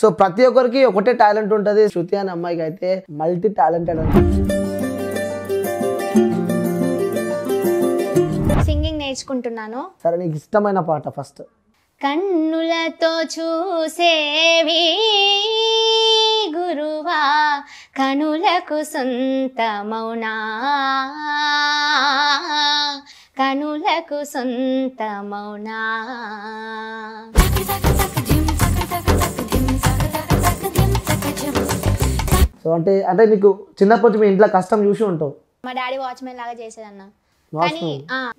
So ప్రతి ఒక్కరికి ఒకటే టాలెంట్ ఉంటుంది శృతి అనే అమ్మాయికి అయితే మల్టీ టాలెంటెడ్ సింగింగ్ నేర్చుకుంటున్నాను సరే నీకు ఇష్టమైన పాట ఫస్ట్ కన్నులతో చూసేవి గురువా కనులకు మౌనా కనులకు మౌనా సో అంటే అంటే నీకు చిన్నప్పటి మీ ఇంట్లో కష్టం చూసి ఉంటావు మా డాడీ వాచ్మెన్ లాగా చేసేదన్న కానీ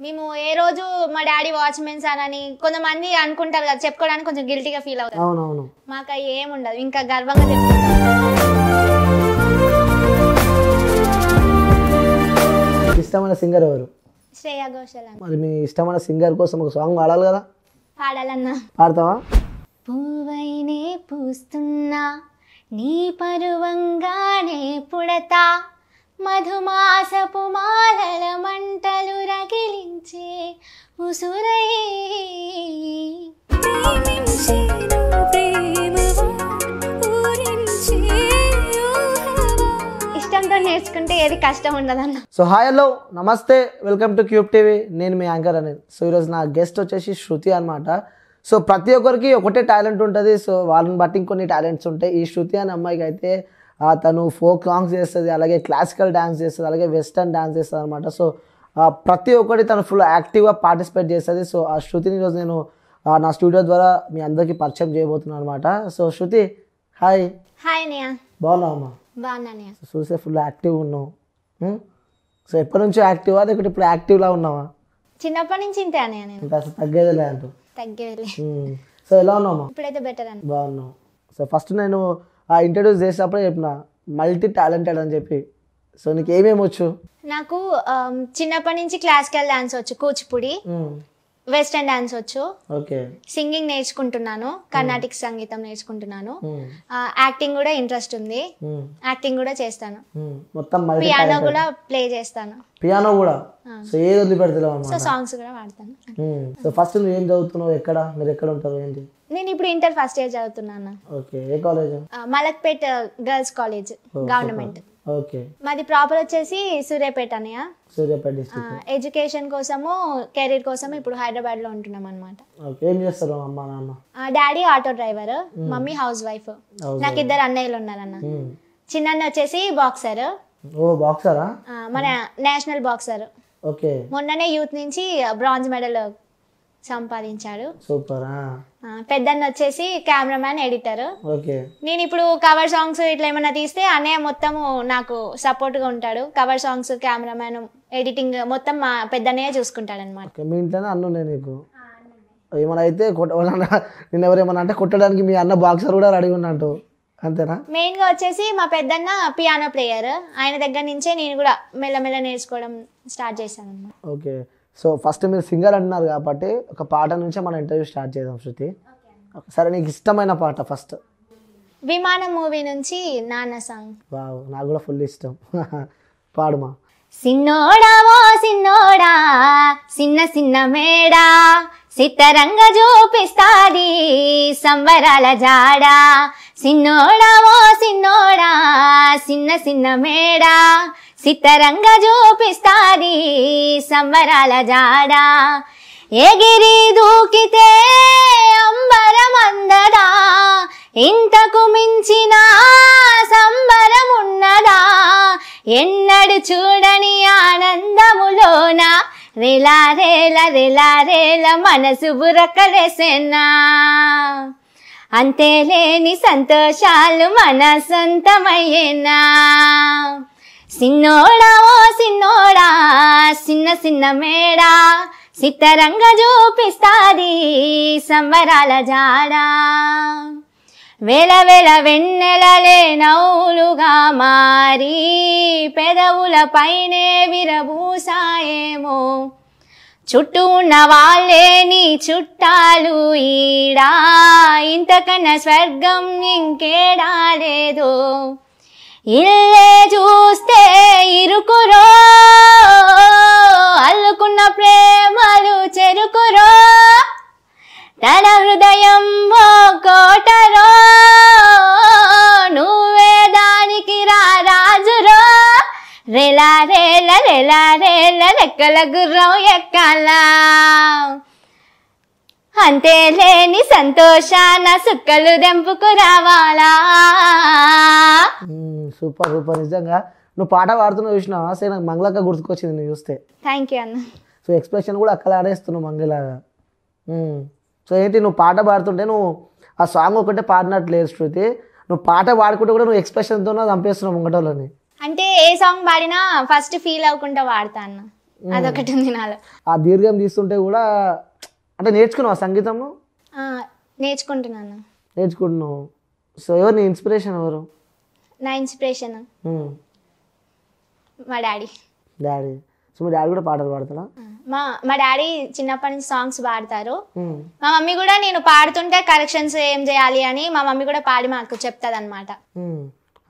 మేము ఏ రోజు మా డాడీ వాచ్మెన్స్ అని కొంతమంది అనుకుంటారు కదా చెప్పుకోవడానికి కొంచెం గిల్టీగా ఫీల్ అవుతారు మాకు ఏముండదు ఇంకా గర్వంగా ఇష్టమైన సింగర్ ఎవరు శ్రేయా ఘోషల్ మరి మీ ఇష్టమైన సింగర్ కోసం ఒక సాంగ్ పాడాలి కదా పాడాలన్నా పాడతావా పూవైనే పూస్తున్నా నీ పరువంగానే పుడత మధుమాసపు మాలల మంటలు రగిలించే ఉసురై ఇష్టంతో నేర్చుకుంటే ఏది కష్టం ఉండదన్న సో హాయ్ హలో నమస్తే వెల్కమ్ టు క్యూబ్ టీవీ నేను మీ యాంకర్ అనేది సో ఈరోజు నా గెస్ట్ వచ్చేసి శృతి అనమాట సో ప్రతి ఒక్కరికి ఒకటే టాలెంట్ ఉంటుంది సో వాళ్ళని బట్టి ఇంకొన్ని టాలెంట్స్ ఉంటాయి ఈ శృతి అనే అమ్మాయికి అయితే తను ఫోక్ సాంగ్స్ చేస్తుంది అలాగే క్లాసికల్ డ్యాన్స్ చేస్తుంది అలాగే వెస్టర్న్ డ్యాన్స్ చేస్తుంది అనమాట సో ప్రతి ఒక్కటి తను ఫుల్ యాక్టివ్గా పార్టిసిపేట్ చేస్తుంది సో ఆ శృతిని ఈరోజు నేను నా స్టూడియో ద్వారా మీ అందరికీ పరిచయం చేయబోతున్నాను అనమాట సో శృతి హాయ్ హాయ్ బాగున్నావు అమ్మా బాగున్నా చూసే ఫుల్ యాక్టివ్ ఉన్నావు సో ఎప్పటి నుంచో యాక్టివ్ అది ఇప్పుడు యాక్టివ్లా ఉన్నావా చిన్నప్పటి నుంచి ఇంతే తగ్గేదే లేదు తగ్గేలే సో ఎలా ఉన్నావు ఇప్పుడైతే బెటర్ అని బాగున్నావు సో ఫస్ట్ నేను ఆ ఇంట్రడ్యూస్ చేసినప్పుడే చెప్పిన మల్టీ టాలెంటెడ్ అని చెప్పి సో నీకు ఏమేమి వచ్చు నాకు చిన్నప్పటి నుంచి క్లాసికల్ డాన్స్ వచ్చు కూచిపూడి వెస్టర్న్ డాన్స్ వచ్చు ఓకే సింగింగ్ నేర్చుకుంటున్నాను కర్ణాటిక్ hmm. సంగీతం నేర్చుకుంటున్నాను యాక్టింగ్ hmm. కూడా ఇంట్రెస్ట్ ఉంది యాక్టింగ్ hmm. కూడా చేస్తాను మొత్తం పియానో కూడా ప్లే చేస్తాను పియానో కూడా సో ఏది వదిలి పెడతలేవు సో సాంగ్స్ కూడా వాడతాను సో ఫస్ట్ నువ్వు ఏం చదువుతున్నావు ఎక్కడ మీరు ఎక్కడ ఏంటి నేను ఇప్పుడు ఇంటర్ ఫస్ట్ ఇయర్ చదువుతున్నాను ఓకే ఏ college Malakpet girls college government okay మాది ప్రాపర్ వచ్చేసి సూర్యాపేట అనయ్య సూర్యాపేట డిస్ట్రిక్ట్ ఎడ్యుకేషన్ కోసము కెరీర్ కోసం ఇప్పుడు హైదరాబాద్ లో ఉంటున్నాం అనమాట ఓకే ఏం చేస్తారు నాన్న daddy auto driver mummy housewife నాకు ఇద్దరు అన్నయ్యలు ఉన్నారన్న చిన్న వచ్చేసి బాక్సర్ ఓ బాక్సరా మన నేషనల్ బాక్సర్ ఓకే మొన్ననే యూత్ నుంచి బ్రాంజ్ మెడల్ సంపాదించాడు సూపర్ పెద్దన్న వచ్చేసి కెమెరామ్యాన్ ఎడిటర్ ఓకే నేను ఇప్పుడు కవర్ సాంగ్స్ ఇట్లా ఏమైనా తీస్తే అనే మొత్తము నాకు సపోర్ట్ గా ఉంటాడు కవర్ సాంగ్స్ కెమెరామ్యాన్ ఎడిటింగ్ మొత్తం మా పెద్దనే చూసుకుంటాడు అనమాట మీ ఇంట్లోనే అన్న నీకు ఏమైనా అయితే నిన్న ఎవరేమన్నా అంటే కొట్టడానికి మీ అన్న బాక్సర్ కూడా రెడీ ఉన్నట్టు అంతేనా మెయిన్ గా వచ్చేసి మా పెద్దన్న పియానో ప్లేయర్ ఆయన దగ్గర నుంచే నేను కూడా మెల్లమెల్ల నేర్చుకోవడం స్టార్ట్ చేశాను ఓకే సో ఫస్ట్ మీరు సింగర్ అంటున్నారు కాబట్టి ఒక పాట నుంచే మనం ఇంటర్వ్యూ స్టార్ట్ చేద్దాం శృతి సరే నీకు ఇష్టమైన పాట ఫస్ట్ విమానం మూవీ నుంచి నాన్న సాంగ్ వావ్ నాకు కూడా ఫుల్ ఇష్టం పాడుమా సిన్నోడా ఓ సిన్నోడా సిన్న సిన్న మేడా సిత్తరంగ చూపిస్తాది సంబరాల జాడా సిన్నోడా ఓ సిన్నోడా సిన్న సిన్న మేడా సితరంగా చూపిస్తాది సంబరాల జాడ ఎగిరి దూకితే అంబరమందదా ఇంతకు మించిన సంబరమున్నదా ఎన్నడు చూడని ఆనందములోన రిలారేల రిలారేల మనసు బురకలేసేనా అంతేలేని సంతోషాలు మన సొంతమయ్యేనా సిన్నోడా ఓ సిన్నోడా సిన్న సిన్న మేడా సిత్తరంగ చూపిస్తాది సంబరాల జాడా వేల వేల వెన్నెలలే నౌలుగా మారి పెదవుల పైనే విరబూసాయేమో చుట్టూ ఉన్న వాళ్ళే నీ చుట్టాలు ఈడా ఇంతకన్నా స్వర్గం ఇంకేడా లేదో ఇల్లే చూస్తే ఇరుకురో అల్లుకున్న ప్రేమలు చెరుకురో తన హృదయం కోటరో నువ్వే దానికి రాజురో రెలా రేల రెలా రేల రెక్కల గుర్రం ఎక్కలా అంతే లేని సంతోషాన సుక్కలు దెంపుకు రావాలా సూపర్ సూపర్ నిజంగా నువ్వు పాట పాడుతున్నావు చూసినా సరే నాకు మంగళక్క గుర్తుకొచ్చింది నువ్వు చూస్తే థ్యాంక్ యూ అన్న సో ఎక్స్ప్రెషన్ కూడా అక్కడ ఆడేస్తున్నావు మంగళలాగా సో ఏంటి నువ్వు పాట పాడుతుంటే నువ్వు ఆ సాంగ్ ఒకటే పాడినట్టు లేదు శృతి నువ్వు పాట పాడుకుంటే కూడా నువ్వు ఎక్స్ప్రెషన్తో చంపేస్తున్నావు ముంగటోళ్ళని అంటే ఏ సాంగ్ పాడినా ఫస్ట్ ఫీల్ అవ్వకుండా అన్న అదొకటి ఉంది నాలో ఆ దీర్ఘం తీస్తుంటే కూడా అంటే నేర్చుకున్నావు సంగీతము నేర్చుకుంటున్నాను నేర్చుకుంటున్నావు సో ఎవరు నీ ఇన్స్పిరేషన్ ఎవరు నా ఇన్స్పిరేషన్ మా డాడీ డాడీ సో మీ డాడీ కూడా పాటలు పాడతారా మా మా డాడీ చిన్నప్పటి నుంచి సాంగ్స్ పాడతారు మా మమ్మీ కూడా నేను పాడుతుంటే కరెక్షన్స్ ఏం చేయాలి అని మా మమ్మీ కూడా పాడి మాకు చెప్తుంది అనమాట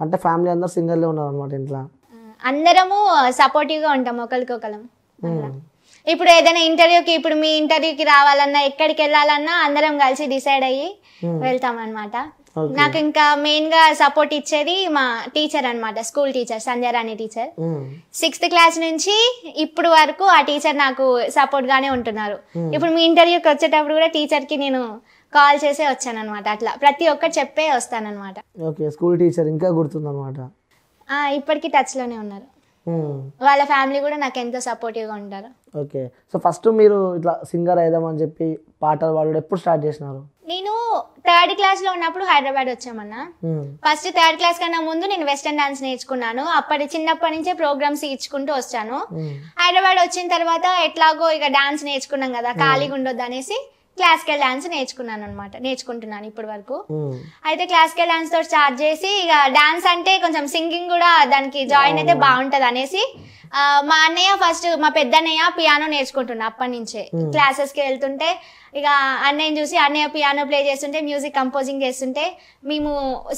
అంటే ఫ్యామిలీ అందరు సింగర్లే ఉన్నారు అనమాట ఇంట్లో అందరము సపోర్టివ్గా ఉంటాం ఒకరికొకరం ఇప్పుడు ఏదైనా ఇంటర్వ్యూకి ఇప్పుడు మీ ఇంటర్వ్యూకి రావాలన్నా ఎక్కడికి వెళ్ళాలన్నా అందరం కలిసి డిసైడ్ అయ్యి hmm. వెళ్తాం అనమాట నాకు ఇంకా మెయిన్ గా సపోర్ట్ ఇచ్చేది మా టీచర్ అనమాట school teacher Sanjay Rani teacher sixth hmm. Class నుంచి ఇప్పుడు వరకు ఆ టీచర్ నాకు సపోర్ట్ గానే ఉంటున్నారు hmm. ఇప్పుడు మీ ఇంటర్వ్యూకి వచ్చేటప్పుడు కూడా టీచర్ కి నేను కాల్ చేసే వచ్చాను అనమాట అట్లా ప్రతి ఒక్కటి చెప్పే వస్తానన్నమాట ఓకే స్కూల్ టీచర్ ఇంకా గుర్తుందన్నమాట ఇప్పటికీ టచ్ లోనే ఉన్నారు Hmm. వాళ్ళ ఫ్యామిలీ కూడా నాకు ఎంతో గా ఉంటారు ఓకే సో ఫస్ట్ మీరు ఇట్లా సింగర్ అని చెప్పి పాటలు పాడడం ఎప్పుడు స్టార్ట్ చేసినారు నేను థర్డ్ క్లాస్ లో ఉన్నప్పుడు హైదరాబాద్ వచ్చామన్నా ఫస్ట్ థర్డ్ క్లాస్ కన్నా ముందు నేను వెస్టర్న్ డాన్స్ నేర్చుకున్నాను అప్పటి చిన్నప్పటి నుంచే ప్రోగ్రామ్స్ ఇచ్చుకుంటూ వచ్చాను hmm. హైదరాబాద్ వచ్చిన తర్వాత ఎట్లాగో ఇక డాన్స్ నేర్చుకున్నాం కదా ఖాళీగా hmm. ఉండొద్దు అనేసి క్లాసికల్ డాన్స్ నేర్చుకున్నాను అనమాట నేర్చుకుంటున్నాను ఇప్పటి వరకు అయితే క్లాసికల్ డాన్స్ తో స్టార్ట్ చేసి ఇక డాన్స్ అంటే కొంచెం సింగింగ్ కూడా దానికి జాయిన్ అయితే బాగుంటది అనేసి మా అన్నయ్య ఫస్ట్ మా పెద్ద అన్నయ్య పియానో నేర్చుకుంటున్నా అప్పటి నుంచే క్లాసెస్ కి వెళ్తుంటే ఇక అన్నయ్యని చూసి అన్నయ్య పియానో ప్లే చేస్తుంటే మ్యూజిక్ కంపోజింగ్ చేస్తుంటే మేము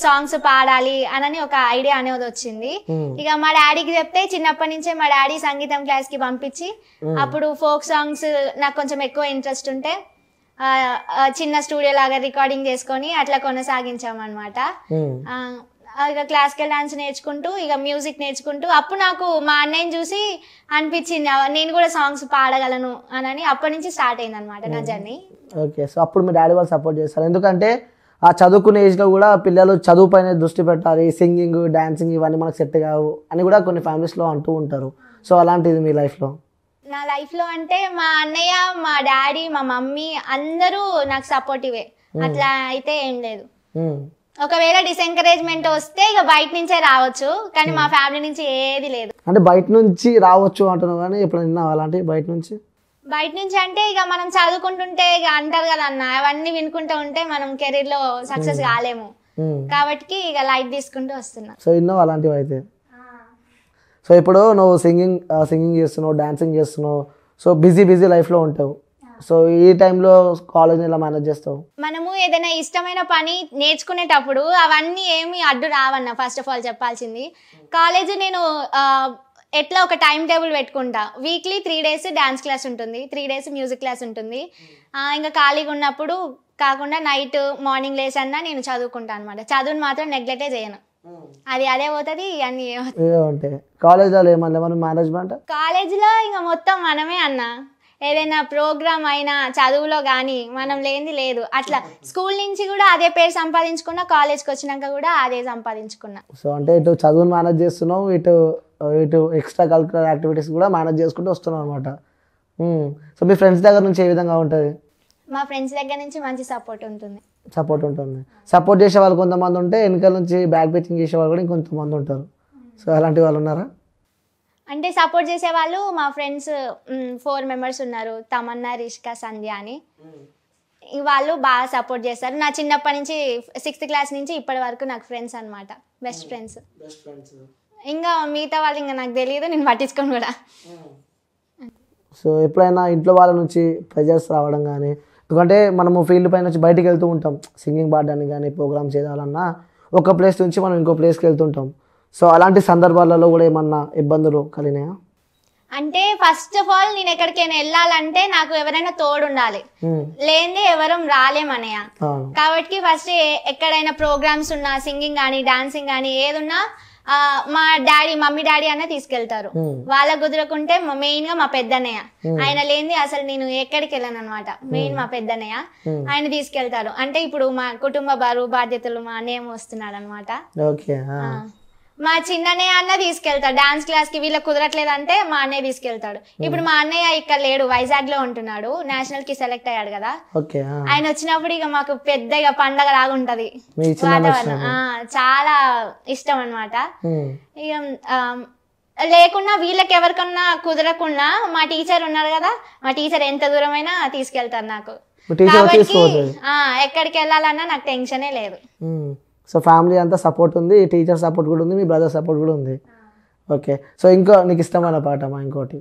సాంగ్స్ పాడాలి అని ఒక ఐడియా అనేది వచ్చింది ఇక మా డాడీకి చెప్తే చిన్నప్పటి నుంచే మా డాడీ సంగీతం క్లాస్ కి పంపించి అప్పుడు ఫోక్ సాంగ్స్ నాకు కొంచెం ఎక్కువ ఇంట్రెస్ట్ ఉంటే చిన్న స్టూడియో లాగా రికార్డింగ్ చేసుకొని అట్లా కొనసాగించామన్నమాట ఇక క్లాసికల్ డాన్స్ నేర్చుకుంటూ ఇక మ్యూజిక్ నేర్చుకుంటూ అప్పుడు నాకు మా అన్నయ్యని చూసి అనిపించింది నేను కూడా సాంగ్స్ పాడగలను అని అప్పటి నుంచి స్టార్ట్ అయింది అనమాట నా జర్నీ ఓకే సో అప్పుడు మీ డాడీ వాళ్ళు సపోర్ట్ చేస్తారు ఎందుకంటే ఆ చదువుకునే లో కూడా పిల్లలు చదువు పైన దృష్టి పెట్టాలి సింగింగ్ డాన్సింగ్ ఇవన్నీ మనకు సెట్ కావు అని కూడా కొన్ని ఫ్యామిలీస్లో అంటూ ఉంటారు సో అలాంటిది మీ లైఫ్లో నా లైఫ్లో అంటే మా అన్నయ్య మా డాడీ మా మమ్మీ అందరూ నాకు సపోర్టివే అట్లా అయితే ఏం లేదు ఒకవేళ డిసెంకరేజ్మెంట్ వస్తే ఇక బయట నుంచే రావచ్చు కానీ మా ఫ్యామిలీ నుంచి ఏది లేదు అంటే బయట నుంచి రావచ్చు అంటున్నావు కానీ ఎప్పుడైనా అలాంటివి బయట నుంచి బయట నుంచి అంటే ఇక మనం చదువుకుంటుంటే ఇక అంటారు కదా అన్న అవన్నీ వినుకుంటూ ఉంటే మనం కెరీర్ లో సక్సెస్ కాలేము కాబట్టి ఇక లైట్ తీసుకుంటూ వస్తున్నా సో ఇన్నో అలాంటివి అయితే సో ఇప్పుడు నువ్వు సింగింగ్ సింగింగ్ చేస్తున్నావు డాన్సింగ్ చేస్తున్నావు సో బిజీ బిజీ లైఫ్లో ఉంటావు సో ఈ టైంలో కాలేజ్ ఇలా మేనేజ్ చేస్తావు మనము ఏదైనా ఇష్టమైన పని నేర్చుకునేటప్పుడు అవన్నీ ఏమి అడ్డు రావన్న ఫస్ట్ ఆఫ్ ఆల్ చెప్పాల్సింది కాలేజ్ నేను ఎట్లా ఒక టైం టేబుల్ పెట్టుకుంటా weekly three days dance class ఉంటుంది త్రీ డేస్ మ్యూజిక్ క్లాస్ ఉంటుంది ఇంకా ఖాళీగా ఉన్నప్పుడు కాకుండా నైట్ మార్నింగ్ లేసన్నా నేను చదువుకుంటాను అనమాట చదువుని మాత్రం నెగ్లెక్టే చేయను అది అదే పోతుంది అన్ని ఉంటాయి కాలేజీలో ఏమన్నా మనం మేనేజ్మెంట్ కాలేజీలో ఇంక మొత్తం మనమే అన్న ఏదైనా ప్రోగ్రామ్ అయినా చదువులో కానీ మనం లేనిది లేదు అట్లా స్కూల్ నుంచి కూడా అదే పేరు సంపాదించుకున్నా కాలేజ్కి వచ్చినాక కూడా అదే సంపాదించుకున్నా సో అంటే ఇటు చదువును మేనేజ్ చేస్తున్నావు ఇటు ఇటు ఎక్స్ట్రా కరికులర్ యాక్టివిటీస్ కూడా మేనేజ్ చేసుకుంటూ వస్తున్నాం అనమాట సో hmm. మీ ఫ్రెండ్స్ దగ్గర నుంచి ఏ విధంగా ఉంటుంది మా ఫ్రెండ్స్ దగ్గర నుంచి మంచి సపోర్ట్ ఉంటుంది సపోర్ట్ ఉంటుంది సపోర్ట్ చేసే వాళ్ళు కొంతమంది ఉంటే వెనకాల నుంచి బ్యాక్ బెచింగ్ చేసే వాళ్ళు కూడా ఇంకొంతమంది ఉంటారు సో అలాంటి వాళ్ళు ఉన్నారా అంటే సపోర్ట్ చేసే వాళ్ళు మా ఫ్రెండ్స్ ఫోర్ మెంబర్స్ ఉన్నారు తమన్నా రిష్కా సంధ్య అని వాళ్ళు బాగా సపోర్ట్ చేస్తారు నా చిన్నప్పటి నుంచి సిక్స్త్ క్లాస్ నుంచి ఇప్పటి వరకు నాకు ఫ్రెండ్స్ అనమాట బెస్ట్ ఫ్రెండ్స్ ఇంకా మిగతా వాళ్ళు ఇంకా నాకు తెలియదు నేను పట్టించుకోను కూడా hmm. సో ఎప్పుడైనా ఇంట్లో వాళ్ళ నుంచి ప్రెజర్స్ రావడం కానీ ఎందుకంటే మనము ఫీల్డ్ పైన వచ్చి బయటకు వెళ్తూ ఉంటాం సింగింగ్ పాడడానికి కానీ ప్రోగ్రామ్స్ చేయాలన్నా ఒక ప్లేస్ నుంచి మనం ఇంకో ప్లేస్కి వెళ్తుంటాం సో అలాంటి సందర్భాలలో కూడా ఏమన్నా ఇబ్బందులు కలిగినాయా అంటే ఫస్ట్ ఆఫ్ ఆల్ నేను ఎక్కడికైనా వెళ్ళాలంటే నాకు ఎవరైనా తోడు ఉండాలి లేని ఎవరూ రాలేమనయ్య కాబట్టి ఫస్ట్ ఎక్కడైనా ప్రోగ్రామ్స్ ఉన్నా సింగింగ్ కానీ డాన్సింగ్ కానీ ఏదున్నా మా డాడీ మమ్మీ డాడీ అనే తీసుకెళ్తారు వాళ్ళ కుదరకుంటే మెయిన్ గా మా పెద్దనయ్య ఆయన లేనిది అసలు నేను ఎక్కడికి వెళ్ళాను అనమాట మెయిన్ మా పెద్దనయ్య ఆయన తీసుకెళ్తారు అంటే ఇప్పుడు మా కుటుంబ బరువు బాధ్యతలు మా అన్నయ్య వస్తున్నాడు అనమాట మా చిన్నన్నయ్య అన్న తీసుకెళ్తాడు డాన్స్ క్లాస్ కి వీళ్ళకి కుదరట్లేదు అంటే మా అన్నయ్య తీసుకెళ్తాడు hmm. ఇప్పుడు మా అన్నయ్య ఇక్కడ లేడు వైజాగ్ లో ఉంటున్నాడు నేషనల్ కి సెలెక్ట్ అయ్యాడు కదా ఆయన వచ్చినప్పుడు ఇక మాకు పెద్ద ఇక పండగ లాగుంటది వాతావరణం చాలా ఇష్టం అనమాట hmm. ఇక లేకున్నా వీళ్ళకి ఎవరికన్నా కుదరకున్నా మా టీచర్ ఉన్నారు కదా మా టీచర్ ఎంత దూరమైనా తీసుకెళ్తారు నాకు కాబట్టి ఎక్కడికి వెళ్ళాలన్నా నాకు టెన్షనే లేదు hmm. సో ఫ్యామిలీ అంతా సపోర్ట్ ఉంది టీచర్ సపోర్ట్ కూడా ఉంది మీ బ్రదర్ సపోర్ట్ కూడా ఉంది ఓకే సో ఇంకో నీకు ఇష్టమైన మా ఇంకోటి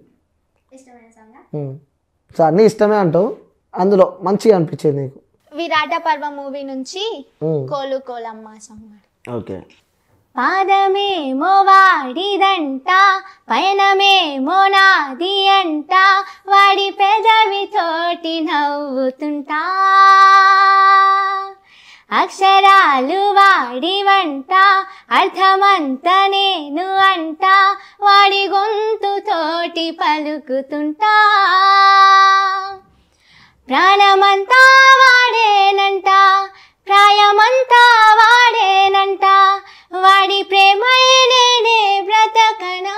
సో అన్నీ ఇష్టమే అంటావు అందులో మంచిగా అనిపించింది నీకు విరాట పర్వ మూవీ నుంచి కోలు కోలమ్మ ఓకే పాదమేమో వాడిదంట పైనమేమో నాది అంట వాడి పెదవి తోటి నవ్వుతుంటా అక్షరాలు వాడి వంట అర్థమంత నేను అంట వాడి గొంతు తోటి పలుకుతుంటా ప్రాణమంతా వాడేనంట ప్రాయమంతా వాడేనంట వాడి ప్రేమై నేనే బ్రతకనా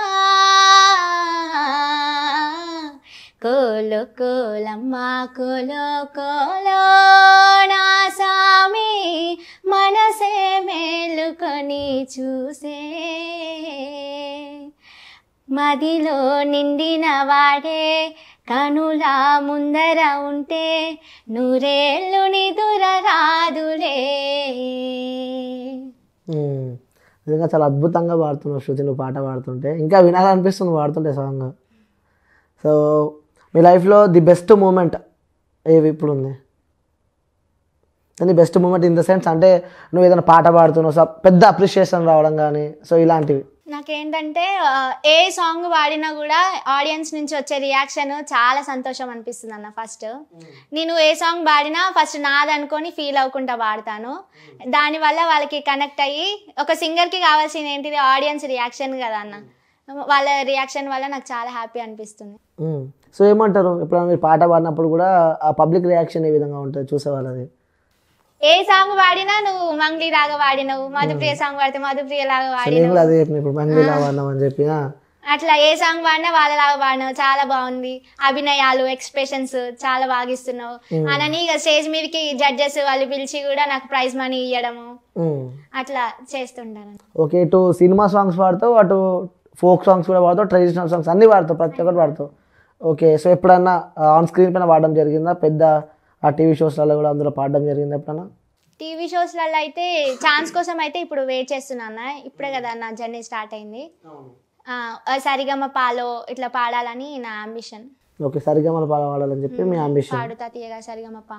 కోలు కోలమ్మ కోలు నా సామి మనసే మేలుకొని చూసే మదిలో నిండిన వాడే కనుల ముందర ఉంటే నూరేళ్ళు నిదుర రాదులే నిజంగా చాలా అద్భుతంగా పాడుతున్నావు శృతి నువ్వు పాట పాడుతుంటే ఇంకా వినాలనిపిస్తుంది పాడుతుంటే సాంగ్ సో మీ లైఫ్లో ది బెస్ట్ మూమెంట్ ఏవి ఇప్పుడు ఉంది అది best moment in the sense అంటే నువ్వు ఏదైనా పాట పాడుతున్నావు పెద్ద అప్రిషియేషన్ రావడం కానీ సో ఇలాంటివి నాకేంటంటే ఏ సాంగ్ పాడినా కూడా ఆడియన్స్ నుంచి వచ్చే రియాక్షన్ చాలా సంతోషం అనిపిస్తుంది అన్న ఫస్ట్ నేను ఏ సాంగ్ పాడినా ఫస్ట్ నాదనుకొని ఫీల్ అవ్వకుండా పాడతాను దానివల్ల వాళ్ళకి కనెక్ట్ అయ్యి ఒక సింగర్కి కావాల్సింది ఏంటిది ఆడియన్స్ రియాక్షన్ కదా అన్న వాళ్ళ రియాక్షన్ వల్ల నాకు చాలా హ్యాపీ అనిపిస్తుంది సో ఏమంటారు ఎప్పుడైనా మీరు పాట పాడినప్పుడు కూడా ఆ పబ్లిక్ రియాక్షన్ ఏ విధంగా ఉంటుంది చూసేవాళ్ళది ఏ సాంగ్ పాడినా నువ్వు మంగ్లీ లాగా వాడినవు మధుప్రియ సాంగ్ పాడితే మధుప్రియ లాగా వాడినావు అదే చెప్పిన ఇప్పుడు మంగ్లీ లాగా వాడినావు అని చెప్పి అట్లా ఏ సాంగ్ వాడినా వాళ్ళలాగా పాడినావు చాలా బాగుంది అభినయాలు ఎక్స్ప్రెషన్స్ చాలా బాగా అనని ఇక స్టేజ్ మీదకి జడ్జెస్ వాళ్ళు పిలిచి కూడా నాకు ప్రైజ్ మనీ ఇవ్వడము అట్లా చేస్తుంటాను ఓకే ఇటు సినిమా సాంగ్స్ పాడతావు అటు ఫోక్ సాంగ్స్ కూడా పాడతావు ట్రెడిషనల్ సాంగ్స్ అన్ని పాడతావు ప్రతి ఒక్కటి పాడతావు ఓకే సో ఎప్పుడన్నా ఆన్ స్క్రీన్ పైన వాడడం జరిగిందా పెద్ద ఆ టీవీ షోస్లలో కూడా అందులో పాడడం జరిగిందా ఎప్పుడన్నా టీవీ షోస్లలో అయితే ఛాన్స్ కోసం అయితే ఇప్పుడు వెయిట్ చేస్తున్నా ఇప్పుడే కదా నా జర్నీ స్టార్ట్ అయింది సరిగమ పాలో ఇట్లా పాడాలని నా అంబిషన్ ఓకే సరిగమ పాలో పాడాలని చెప్పి మీ అంబిషన్ పాడుతా తీయగా పా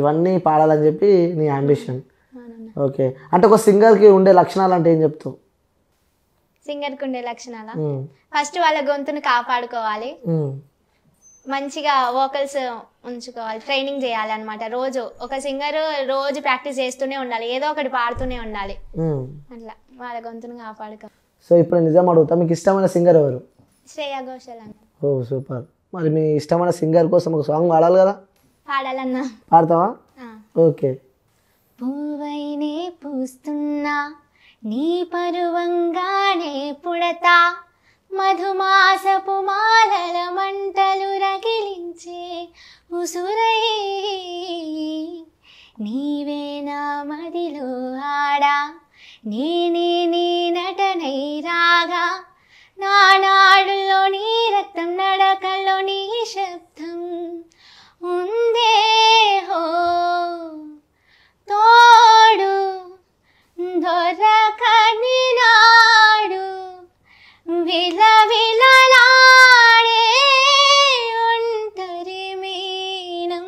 ఇవన్నీ పాడాలని చెప్పి నీ అంబిషన్ ఓకే అంటే ఒక సింగర్కి ఉండే లక్షణాలు అంటే ఏం చెప్తావు సింగర్ కుండే లక్షణాల ఫస్ట్ వాళ్ళ గొంతును కాపాడుకోవాలి మంచిగా వోకల్స్ ఉంచుకోవాలి ట్రైనింగ్ చేయాలి అనమాట రోజు ఒక సింగర్ రోజు ప్రాక్టీస్ చేస్తూనే ఉండాలి ఏదో ఒకటి పాడుతూనే ఉండాలి అట్లా వాళ్ళ గొంతును కాపాడుకోవాలి సో ఇప్పుడు నిజం అడుగుతా మీకు ఇష్టమైన సింగర్ ఎవరు శ్రేయా ఘోషల్ ఓ సూపర్ మరి మీ ఇష్టమైన సింగర్ కోసం ఒక సాంగ్ పాడాలి కదా పాడాలన్నా పాడతావా ఓకే పూవైనే పూస్తున్నా నీ పరువంగానే పుడత మధుమాసపు మాలల మంటలు రగిలించే ఉసురై నీవే నా మదిలో ఆడా నీ నీ నీ నటనై రాగా నానాడుల్లో నీ రక్తం నడకల్లో నీ శబ్దం ఉందే హో తోడు దొరకని నాడు విలవిలలాడే ఒంటరి మీనం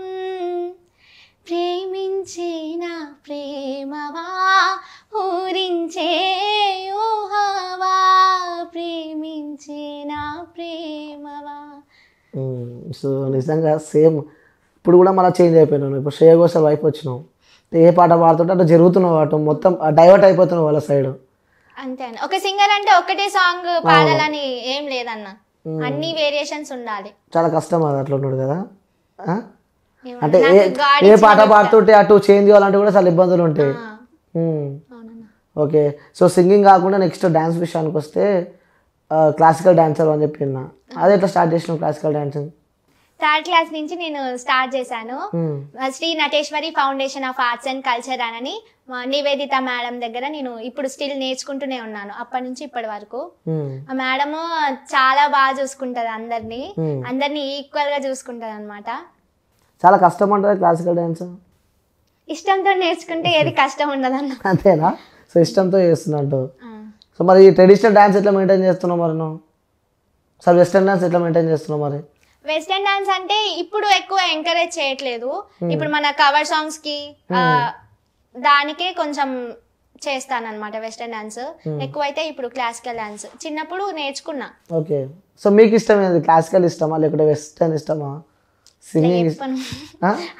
ప్రేమించిన ప్రేమవా పూరించే ఊహవా ప్రేమించిన ప్రేమవా సో నిజంగా సేమ్ ఇప్పుడు కూడా మళ్ళీ చేంజ్ అయిపోయినాను ఇప్పుడు శ్రేయ ఘోషల్ వైఫ్ వచ్చినావు ఏ పాట పాడుతుంటే అట్లా జరుగుతున్నావు వాటి మొత్తం డైవర్ట్ అయిపోతున్నావు వాళ్ళ సైడ్ అంతే ఒక సింగర్ అంటే ఒకటే సాంగ్ పాడాలని ఏం లేదన్న అన్ని వేరియేషన్స్ ఉండాలి చాలా కష్టం అది అట్లా ఉన్నాడు కదా అంటే ఏ పాట పాడుతుంటే అటు చేంజ్ చేయాలంటే కూడా చాలా ఇబ్బందులు ఉంటాయి ఓకే సో సింగింగ్ కాకుండా నెక్స్ట్ డ్యాన్స్ విషయానికి వస్తే క్లాసికల్ డాన్సర్ అని చెప్పి అదే ఎట్లా స్టార్ట్ చేసినాం క్లాసికల్ డాన్సింగ్ థర్డ్ క్లాస్ నుంచి నేను స్టార్ట్ చేశాను Sri Nateshwari foundation of arts and culture అని నివేదిత మేడం దగ్గర నేను ఇప్పుడు స్టిల్ నేర్చుకుంటూనే ఉన్నాను అప్పటి నుంచి ఇప్పటి వరకు ఆ మేడం చాలా బాగా చూసుకుంటది అందరినీ అందరినీ ఈక్వల్ గా చూసుకుంటది అనమాట చాలా కష్టం ఉంటుంది క్లాసికల్ డాన్స్ ఇష్టంతో నేర్చుకుంటే ఏది కష్టం ఉండదు అన్న అంతేనా సో ఇష్టంతో చేస్తున్నట్టు సో మరి ట్రెడిషనల్ డాన్స్ ఎట్లా మెయింటైన్ చేస్తున్నావు మరి నువ్వు సార్ వెస్టర్న్ డాన్స్ ఎట్లా మెయింటైన్ చేస్తున్నావు మరి వెస్టర్న్ డాన్స్ అంటే ఇప్పుడు ఎక్కువ ఎంకరేజ్ చేయట్లేదు hmm. ఇప్పుడు మన కవర్ సాంగ్స్ కి hmm. దానికే కొంచెం చేస్తానన్నమాట వెస్టర్న్ డాన్స్ hmm. ఎక్కువైతే ఇప్పుడు క్లాసికల్ డాన్స్ చిన్నప్పుడు నేర్చుకున్నా ఓకే సో మీకు ఇష్టం ఏది క్లాసికల్ ఇష్టమా లేకుంటే వెస్టర్న్ ఇష్టమా సింగింగ్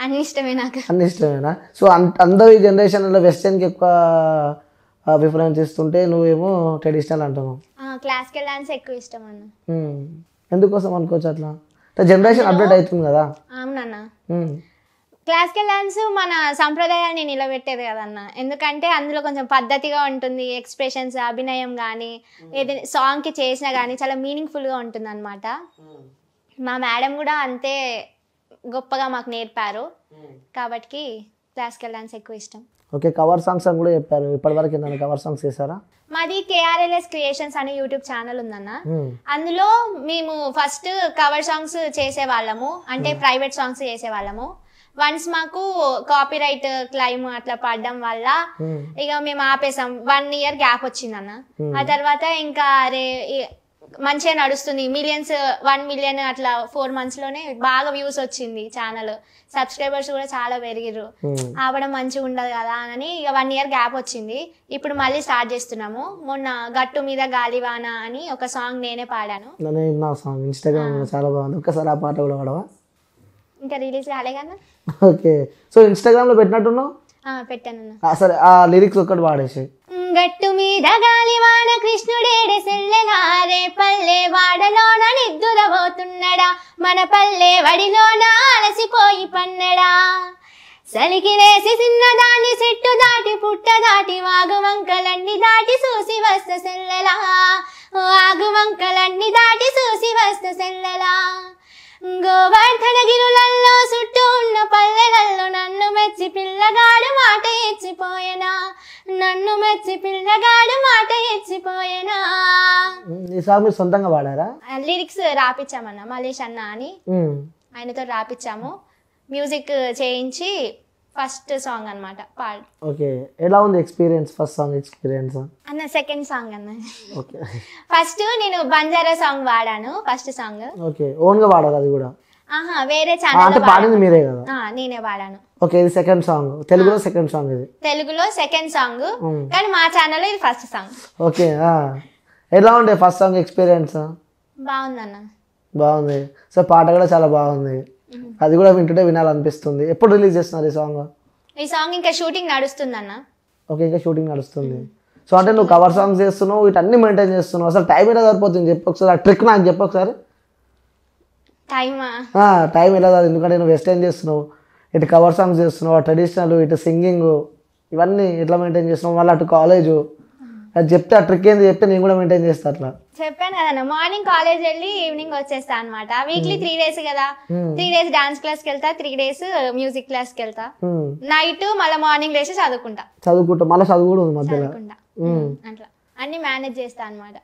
అన్ని ఇష్టమే నాకు అన్ని ఇష్టమేనా సో అందరూ ఈ జనరేషన్లో కి ఎక్కువ ప్రిఫరెన్స్ ఇస్తుంటే నువ్వేమో ట్రెడిషనల్ అంటున్నావు క్లాసికల్ డాన్స్ ఎక్కువ ఇష్టం అన్న ఎందుకోసం అనుకోవచ్చు అట్లా జనరేషన్ అప్డేట్ అవుతుంది కదా అవునన్నా క్లాసికల్ డాన్స్ మన సంప్రదాయాన్ని నిలబెట్టేది కదన్న ఎందుకంటే అందులో కొంచెం పద్ధతిగా ఉంటుంది ఎక్స్ప్రెషన్స్ అభినయం కానీ hmm. ఏదైనా సాంగ్కి చేసినా కానీ చాలా మీనింగ్ఫుల్గా ఉంటుంది అనమాట hmm. మా మేడం కూడా అంతే గొప్పగా మాకు నేర్పారు కాబట్టి క్లాసికల్ డాన్స్ ఎక్కువ ఇష్టం ఓకే కవర్ సాంగ్స్ అని కూడా చెప్పారు ఇప్పటివరకు ఏదైనా కవర్ సాంగ్స్ చేశారా మాది కేఆర్ఎల్ఎస్ క్రియేషన్స్ అనే యూట్యూబ్ ఛానల్ ఉందన్న hmm. అందులో మేము ఫస్ట్ కవర్ సాంగ్స్ చేసేవాళ్ళము అంటే ప్రైవేట్ hmm. సాంగ్స్ చేసేవాళ్ళము వన్స్ మాకు కాపీరైట్ క్లైమ్ అట్లా పడడం వల్ల hmm. ఇక మేము ఆపేసాం వన్ ఇయర్ గ్యాప్ వచ్చిందన్న ఆ తర్వాత ఇంకా అరే మంచిగా నడుస్తుంది మిలియన్స్ వన్ మిలియన్ అట్లా ఫోర్ మంత్స్ లోనే బాగా వ్యూస్ వచ్చింది ఛానల్ సబ్స్క్రైబర్స్ కూడా చాలా పెరిగిర్రు hmm. ఆపడం మంచిగా ఉండదు కదా అని ఇక వన్ ఇయర్ గ్యాప్ వచ్చింది ఇప్పుడు మళ్ళీ స్టార్ట్ చేస్తున్నాము మొన్న గట్టు మీద గాలివాన అని ఒక సాంగ్ నేనే పాడాను సాంగ్ ఇన్స్టాగ్రామ్ చాలా బాగుంది ఆ పాట కూడా పాడవా ఇంకా రిలీజ్ కాలే కదా ఓకే సో ఇన్స్టాగ్రామ్ లో పెట్టినట్టున్నావు పెట్టాను సరే ఆ లిరిక్స్ ఒక్కటి పాడేసి గట్టు మీద గాలివాన కృష్ణుడేడ సెల్లెలారే పల్లె వాడలోన నిద్దురబోతున్నడా మన పల్లె వడిలోన అలసిపోయి పన్నడా సలికి వేసి చిన్నదాన్ని చెట్టు దాటి పుట్ట దాటి వాగు వంకలన్నీ దాటి చూసి వస్త సెల్లెలా ఆగు వంకలన్నీ దాటి చూసి వస్త సెల్లెలా గిరులల్లో చుట్టూ ఉన్న పల్లెలలో నన్ను మెచ్చి పిల్లగాడు మాట ఇచ్చిపోయేనా నన్ను మెచ్చి పిల్లగాడు మాట ఇచ్చిపోయేనా ఈ సాంగ్ మీరు సొంతంగా పాడారా లిరిక్స్ రాపిచ్చామన్న మలేష్ అన్న అని ఆయనతో రాపిచ్చాము మ్యూజిక్ చేయించి ఫస్ట్ సాంగ్ అన్నమాట పాడు ఓకే ఎలా ఉంది ఎక్స్పీరియన్స్ ఫస్ట్ సాంగ్ ఎక్స్పీరియన్స్ అన్న సెకండ్ సాంగ్ అన్న ఓకే ఫస్ట్ నేను బంజారా సాంగ్ వాడాను ఫస్ట్ సాంగ్ ఓకే ఓన్ గా వాడారు అది కూడా ఆహా వేరే ఛానల్ అంటే పాడింది మీరే కదా నేనే వాడాను ఓకే ఇది సెకండ్ సాంగ్ తెలుగులో సెకండ్ సాంగ్ ఇది తెలుగులో సెకండ్ సాంగ్ కానీ మా ఛానల్ ఇది ఫస్ట్ సాంగ్ ఓకే ఎలా ఉండే ఫస్ట్ సాంగ్ ఎక్స్పీరియన్స్ బాగుందన్న బాగుంది సో పాట కూడా చాలా బాగుంది అది కూడా వింటుంటే వినాలనిపిస్తుంది ఎప్పుడు రిలీజ్ చేస్తున్నారు ఈ సాంగ్ ఈ సాంగ్ ఇంకా షూటింగ్ నడుస్తుంది అన్న ఓకే ఇంకా షూటింగ్ నడుస్తుంది సో అంటే నువ్వు కవర్ సాంగ్స్ చేస్తున్నావు వీటన్ని మెయింటైన్ చేస్తున్నావు అసలు టైం ఎలా సరిపోతుంది చెప్పు ఒకసారి ఆ ట్రిక్ నాకు చెప్పు ఒకసారి టైం ఎలా కాదు ఎందుకంటే నువ్వు వెస్టర్న్ చేస్తున్నావు ఇటు కవర్ సాంగ్స్ చేస్తున్నావు ట్రెడిషనల్ ఇటు సింగింగ్ ఇవన్నీ ఎట్లా మెయింటైన్ చేస్తున్నావు మళ్ళీ అటు కాలేజు అది చెప్తే ఆ ట్రిక్ ఏంది చెప్తే నేను కూడా మెయింటైన్ చేస్తా అట్లా చెప్పాను కదన్నా మార్నింగ్ కాలేజ్ వెళ్ళి ఈవినింగ్ వచ్చేస్తా అనమాట వీక్లీ త్రీ డేస్ కదా త్రీ డేస్ డాన్స్ క్లాస్ కి వెళ్తా త్రీ డేస్ మ్యూజిక్ క్లాస్ కి వెళ్తా నైట్ మళ్ళీ మార్నింగ్ లేచి చదువుకుంటా చదువుకుంటా మళ్ళీ చదువు కూడా ఉంది మధ్యలో hmm. Hmm, అట్లా అన్ని మేనేజ్ చేస్తా అనమాట